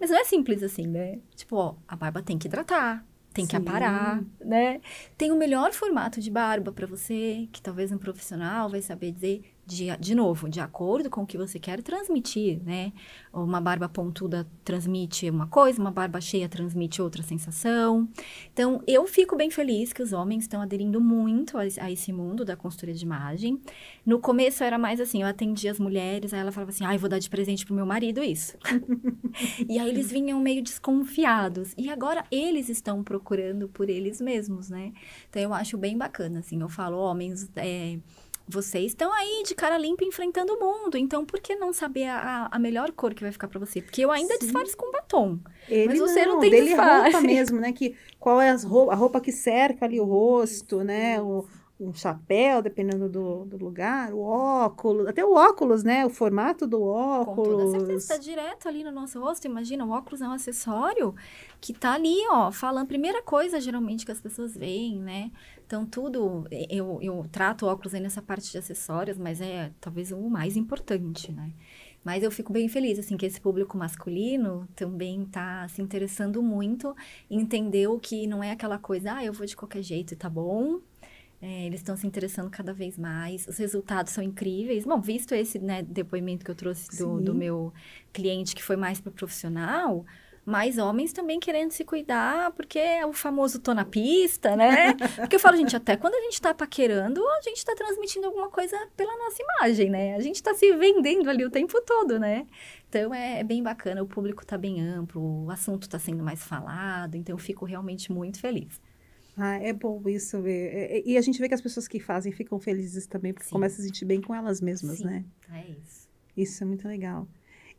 Mas não é simples assim, né? Tipo, ó, a barba tem que hidratar, tem Sim. que aparar, né? Tem o melhor formato de barba para você, que talvez um profissional vai saber dizer de, de novo, de acordo com o que você quer transmitir, né? Uma barba pontuda transmite uma coisa, uma barba cheia transmite outra sensação. Então, eu fico bem feliz que os homens estão aderindo muito a, a esse mundo da consultoria de imagem. No começo era mais assim, eu atendia as mulheres, aí ela falava assim, ah, eu vou dar de presente pro meu marido isso. e aí eles vinham meio desconfiados. E agora eles estão procurando por eles mesmos, né? Então, eu acho bem bacana, assim, eu falo, homens... É, vocês estão aí de cara limpa enfrentando o mundo, então por que não saber a, a melhor cor que vai ficar para você? Porque eu ainda Sim. disfarço com batom. Ele mas você não, não tem dele é disfarce. roupa mesmo, né? Que qual é roupa, a roupa que cerca ali o rosto, né? O, um chapéu, dependendo do, do, lugar, o óculos, até o óculos, né? O formato do óculos. Com toda certeza, está direto ali no nosso rosto. Imagina, o óculos é um acessório que tá ali, ó, falando. Primeira coisa, geralmente, que as pessoas veem, né? Então, tudo, eu, eu trato o óculos aí nessa parte de acessórios, mas é talvez o mais importante, né? Mas eu fico bem feliz, assim, que esse público masculino também tá se interessando muito, entendeu que não é aquela coisa, ah, eu vou de qualquer jeito e tá bom, é, eles estão se interessando cada vez mais, os resultados são incríveis. Bom, visto esse né, depoimento que eu trouxe do, do, meu cliente, que foi mais para profissional, mais homens também querendo se cuidar, porque é o famoso tô na pista, né? Porque eu falo, gente, até quando a gente está paquerando, a gente está transmitindo alguma coisa pela nossa imagem, né? A gente está se vendendo ali o tempo todo, né? Então é, é bem bacana, o público está bem amplo, o assunto está sendo mais falado, então eu fico realmente muito feliz. Ah, é bom isso ver. É, é, e a gente vê que as pessoas que fazem ficam felizes também, porque Sim. começam a se sentir bem com elas mesmas, Sim, né? Ah, é isso. Isso é muito legal.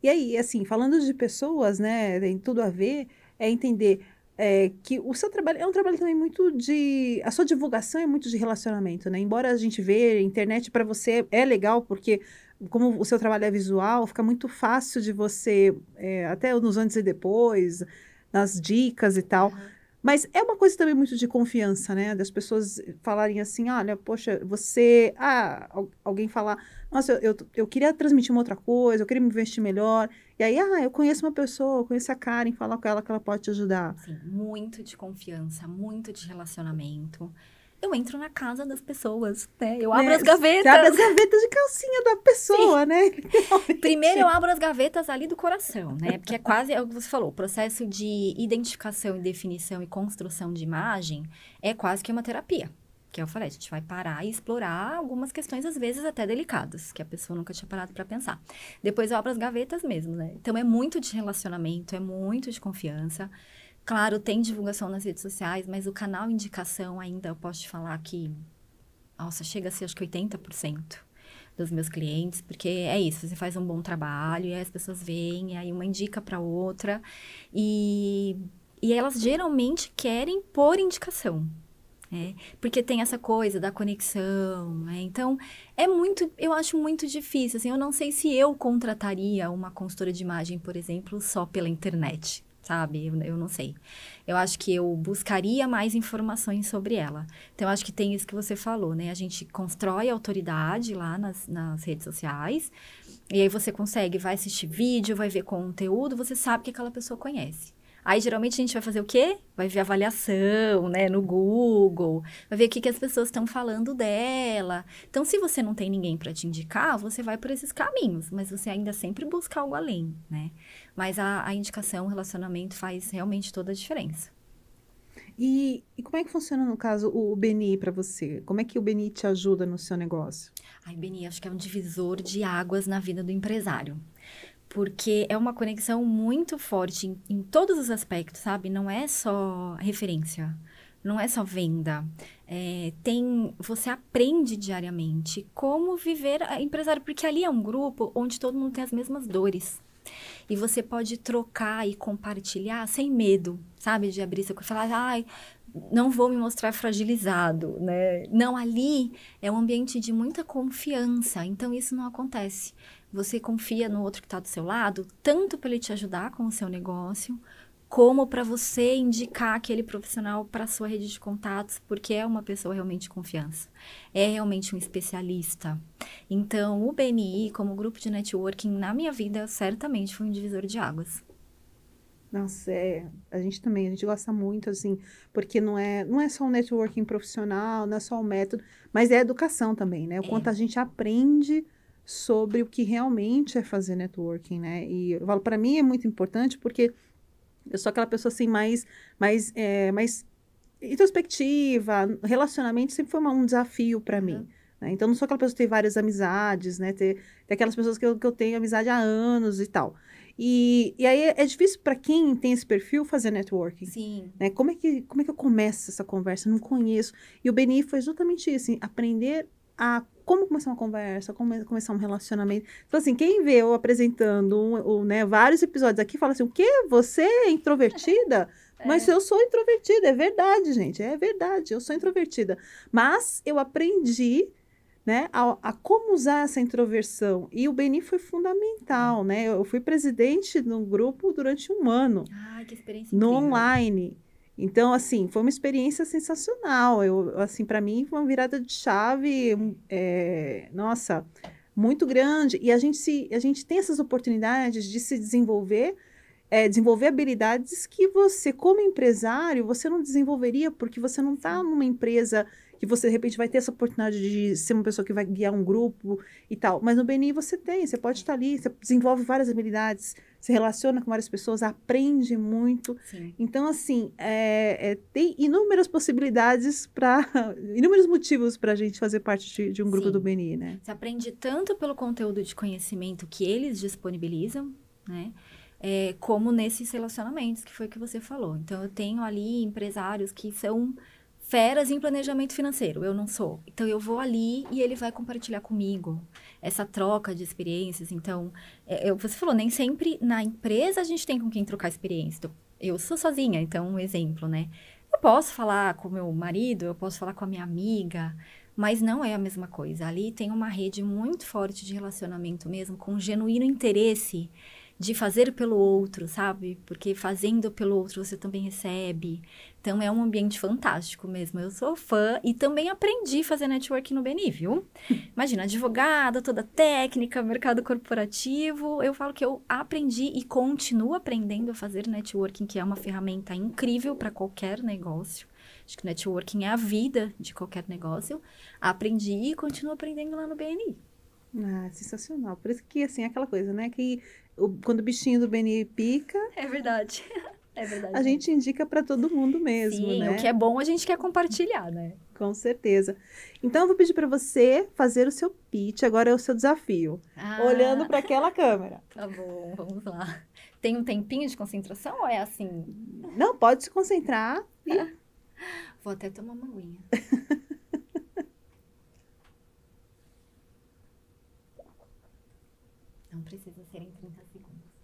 E aí, assim, falando de pessoas, né, tem tudo a ver, é entender é, que o seu trabalho é um trabalho também muito de. A sua divulgação é muito de relacionamento, né? Embora a gente vê a internet para você é legal, porque como o seu trabalho é visual, fica muito fácil de você, é, até nos antes e depois, nas dicas e tal. Uhum mas é uma coisa também muito de confiança, né? Das pessoas falarem assim, ah, né, poxa, você. Ah, alguém falar, nossa, eu, eu, eu, queria transmitir uma outra coisa, eu queria me vestir melhor. E aí, ah, eu conheço uma pessoa, eu conheço a Karen, falar com ela que ela pode te ajudar. Sim, muito de confiança, muito de relacionamento eu entro na casa das pessoas, né? Eu né? abro né? as gavetas. Você abre as gavetas de calcinha da pessoa, Sim. né? Realmente. Primeiro eu abro as gavetas ali do coração, né? Porque é quase é o que você falou, o processo de identificação e definição e construção de imagem é quase que uma terapia. Que é eu falei, a gente vai parar e explorar algumas questões, às vezes até delicadas, que a pessoa nunca tinha parado para pensar. Depois eu abro as gavetas mesmo, né? Então é muito de relacionamento, é muito de confiança. Claro, tem divulgação nas redes sociais, mas o canal indicação ainda eu posso te falar que, nossa, chega a ser acho que 80% dos meus clientes, porque é isso, você faz um bom trabalho e aí as pessoas vêm, e aí uma indica para outra e e elas geralmente querem por indicação. É, porque tem essa coisa da conexão, né? Então, é muito, eu acho muito difícil, assim, eu não sei se eu contrataria uma consultora de imagem, por exemplo, só pela internet sabe? Eu, eu, não sei. Eu acho que eu buscaria mais informações sobre ela. Então, eu acho que tem isso que você falou, né? A gente constrói autoridade lá nas, nas redes sociais. E aí você consegue, vai assistir vídeo, vai ver conteúdo, você sabe que aquela pessoa conhece. Aí geralmente a gente vai fazer o quê? Vai ver avaliação, né, no Google, vai ver o que, que as pessoas estão falando dela. Então, se você não tem ninguém para te indicar, você vai por esses caminhos, mas você ainda sempre busca algo além, né? Mas a, a indicação, o relacionamento faz realmente toda a diferença. E, e, como é que funciona, no caso, o, o para você? Como é que o Beni te ajuda no seu negócio? Ai, Beni acho que é um divisor de águas na vida do empresário porque é uma conexão muito forte em, em, todos os aspectos, sabe? Não é só referência, não é só venda. É, tem, você aprende diariamente como viver empresário, porque ali é um grupo onde todo mundo tem as mesmas dores. E você pode trocar e compartilhar sem medo, sabe? De abrir seu falar, ai, não vou me mostrar fragilizado, né? Não, ali é um ambiente de muita confiança, então isso não acontece. Você confia no outro que está do seu lado, tanto para ele te ajudar com o seu negócio, como para você indicar aquele profissional para sua rede de contatos, porque é uma pessoa realmente de confiança, é realmente um especialista. Então, o BNI, como grupo de networking, na minha vida, certamente foi um divisor de águas. Nossa, é, a gente também, a gente gosta muito, assim, porque não é, não é só o um networking profissional, não é só o um método, mas é a educação também, né? O é. quanto a gente aprende sobre o que realmente é fazer networking, né? E eu falo, para mim é muito importante porque eu sou aquela pessoa assim mais, mais, é, mais introspectiva, relacionamento sempre foi uma, um desafio para uhum. mim. Né? Então, não sou aquela pessoa que tem várias amizades, né? Ter, ter aquelas pessoas que eu, que eu tenho amizade há anos e tal. E, e aí é difícil para quem tem esse perfil fazer networking. Sim. Né? Como, é que, como é que eu começo essa conversa? Eu não conheço. E o Beni foi exatamente isso, assim, aprender a como começar uma conversa, como começar um relacionamento. Então, assim, quem vê eu apresentando um, um, né, vários episódios aqui fala assim: o quê? Você é introvertida? É. Mas eu sou introvertida, é verdade, gente, é verdade, eu sou introvertida. Mas eu aprendi né, a, a, como usar essa introversão. E o Beni foi fundamental, hum. né? Eu fui presidente de um grupo durante um ano. Ai, ah, que experiência no incrível. online. Então, assim, foi uma experiência sensacional. Eu, assim, para mim foi uma virada de chave, é, nossa, muito grande. E a gente se, a gente tem essas oportunidades de se desenvolver, é, desenvolver habilidades que você, como empresário, você não desenvolveria porque você não está numa empresa que você de repente vai ter essa oportunidade de ser uma pessoa que vai guiar um grupo e tal. Mas no BNI você tem, você pode estar tá ali, você desenvolve várias habilidades se relaciona com várias pessoas, aprende muito. Sim. Então, assim, é, é, tem inúmeras possibilidades para. inúmeros motivos para a gente fazer parte de, de um grupo Sim. do BNI, né? Você aprende tanto pelo conteúdo de conhecimento que eles disponibilizam, né? É, como nesses relacionamentos que foi que você falou. Então, eu tenho ali empresários que são feras em planejamento financeiro, eu não sou. Então eu vou ali e ele vai compartilhar comigo essa troca de experiências. Então, é, eu, você falou, nem sempre na empresa a gente tem com quem trocar experiência. Então, eu sou sozinha, então um exemplo, né? Eu posso falar com meu marido, eu posso falar com a minha amiga, mas não é a mesma coisa. Ali tem uma rede muito forte de relacionamento mesmo, com um genuíno interesse de fazer pelo outro, sabe? Porque fazendo pelo outro você também recebe. Então é um ambiente fantástico mesmo. Eu sou fã e também aprendi a fazer networking no BNI, viu? Imagina, advogada, toda técnica, mercado corporativo. Eu falo que eu aprendi e continuo aprendendo a fazer networking, que é uma ferramenta incrível para qualquer negócio. Acho que networking é a vida de qualquer negócio. Aprendi e continuo aprendendo lá no BNI. Ah, sensacional. Por isso que, assim, é aquela coisa, né? Que o, quando o bichinho do Beni pica. É verdade. É verdade. A gente indica para todo mundo mesmo, Sim, né? O que é bom a gente quer compartilhar, né? Com certeza. Então eu vou pedir para você fazer o seu pitch. Agora é o seu desafio. Ah. Olhando para aquela câmera. Tá bom, vamos lá. Tem um tempinho de concentração ou é assim? Não, pode se concentrar. E... Tá. Vou até tomar uma aguinha. Não precisa.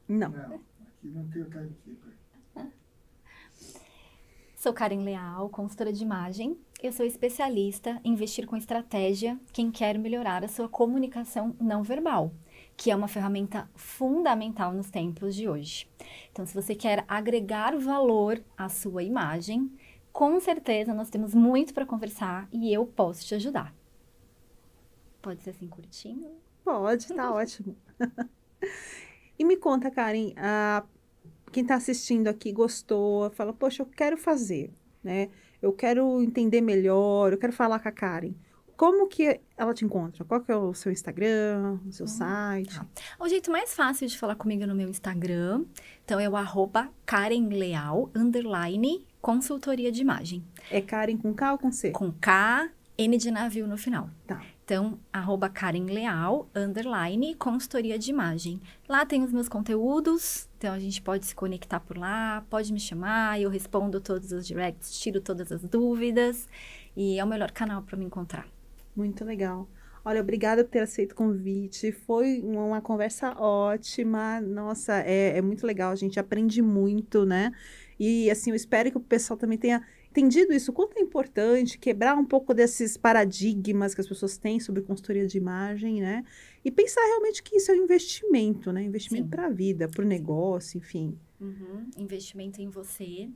Não. Não, aqui não tem o Sou Karen Leal, consultora de imagem. Eu sou especialista em investir com estratégia quem quer melhorar a sua comunicação não verbal, que é uma ferramenta fundamental nos tempos de hoje. Então, se você quer agregar valor à sua imagem, com certeza nós temos muito para conversar e eu posso te ajudar. Pode ser assim curtinho? Pode, tá ótimo. E me conta, Karen, a, quem está assistindo aqui gostou, fala, poxa, eu quero fazer, né? Eu quero entender melhor, eu quero falar com a Karen. Como que ela te encontra? Qual que é o seu Instagram, o seu hum. site? Tá. O jeito mais fácil de falar comigo é no meu Instagram. Então, é o arroba Karen Leal, underline, consultoria de imagem. É Karen com K ou com C? Com K, N de navio no final. Tá. Então, arroba Karen Leal, underline, consultoria de imagem. Lá tem os meus conteúdos, então a gente pode se conectar por lá, pode me chamar, eu respondo todos os directs, tiro todas as dúvidas e é o melhor canal para me encontrar. Muito legal. Olha, obrigada por ter aceito o convite. Foi uma conversa ótima. Nossa, é, é muito legal. A gente aprende muito, né? E assim, eu espero que o pessoal também tenha entendido isso, quanto é importante quebrar um pouco desses paradigmas que as pessoas têm sobre consultoria de imagem, né? E pensar realmente que isso é um investimento, né? Investimento para a vida, para o negócio, enfim. Uhum. Investimento em você,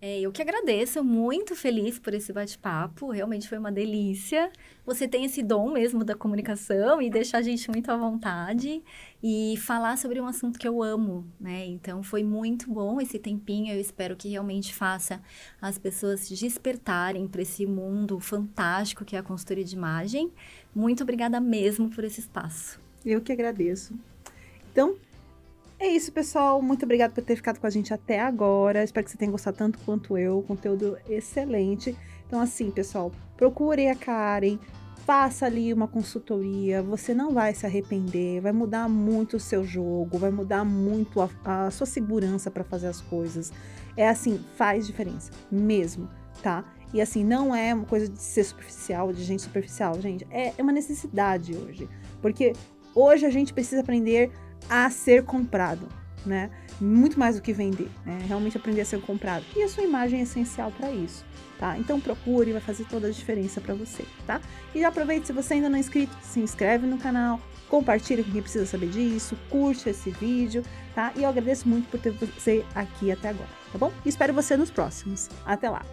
é, eu que agradeço, muito feliz por esse bate-papo, realmente foi uma delícia. Você tem esse dom mesmo da comunicação e deixar a gente muito à vontade e falar sobre um assunto que eu amo, né? Então foi muito bom esse tempinho, eu espero que realmente faça as pessoas despertarem para esse mundo fantástico que é a consultoria de imagem. Muito obrigada mesmo por esse espaço. Eu que agradeço. Então, é isso, pessoal. Muito obrigado por ter ficado com a gente até agora. Espero que você tenha gostado tanto quanto eu. Conteúdo excelente. Então, assim, pessoal, procure a Karen, faça ali uma consultoria. Você não vai se arrepender. Vai mudar muito o seu jogo, vai mudar muito a, a sua segurança para fazer as coisas. É assim, faz diferença mesmo, tá? E assim, não é uma coisa de ser superficial, de gente superficial, gente. É, é uma necessidade hoje. Porque hoje a gente precisa aprender a ser comprado, né? Muito mais do que vender, né? Realmente aprender a ser comprado. E a sua imagem é essencial para isso, tá? Então procure, vai fazer toda a diferença para você, tá? E aproveite, se você ainda não é inscrito, se inscreve no canal, compartilha com quem precisa saber disso, curte esse vídeo, tá? E eu agradeço muito por ter você aqui até agora, tá bom? E espero você nos próximos. Até lá!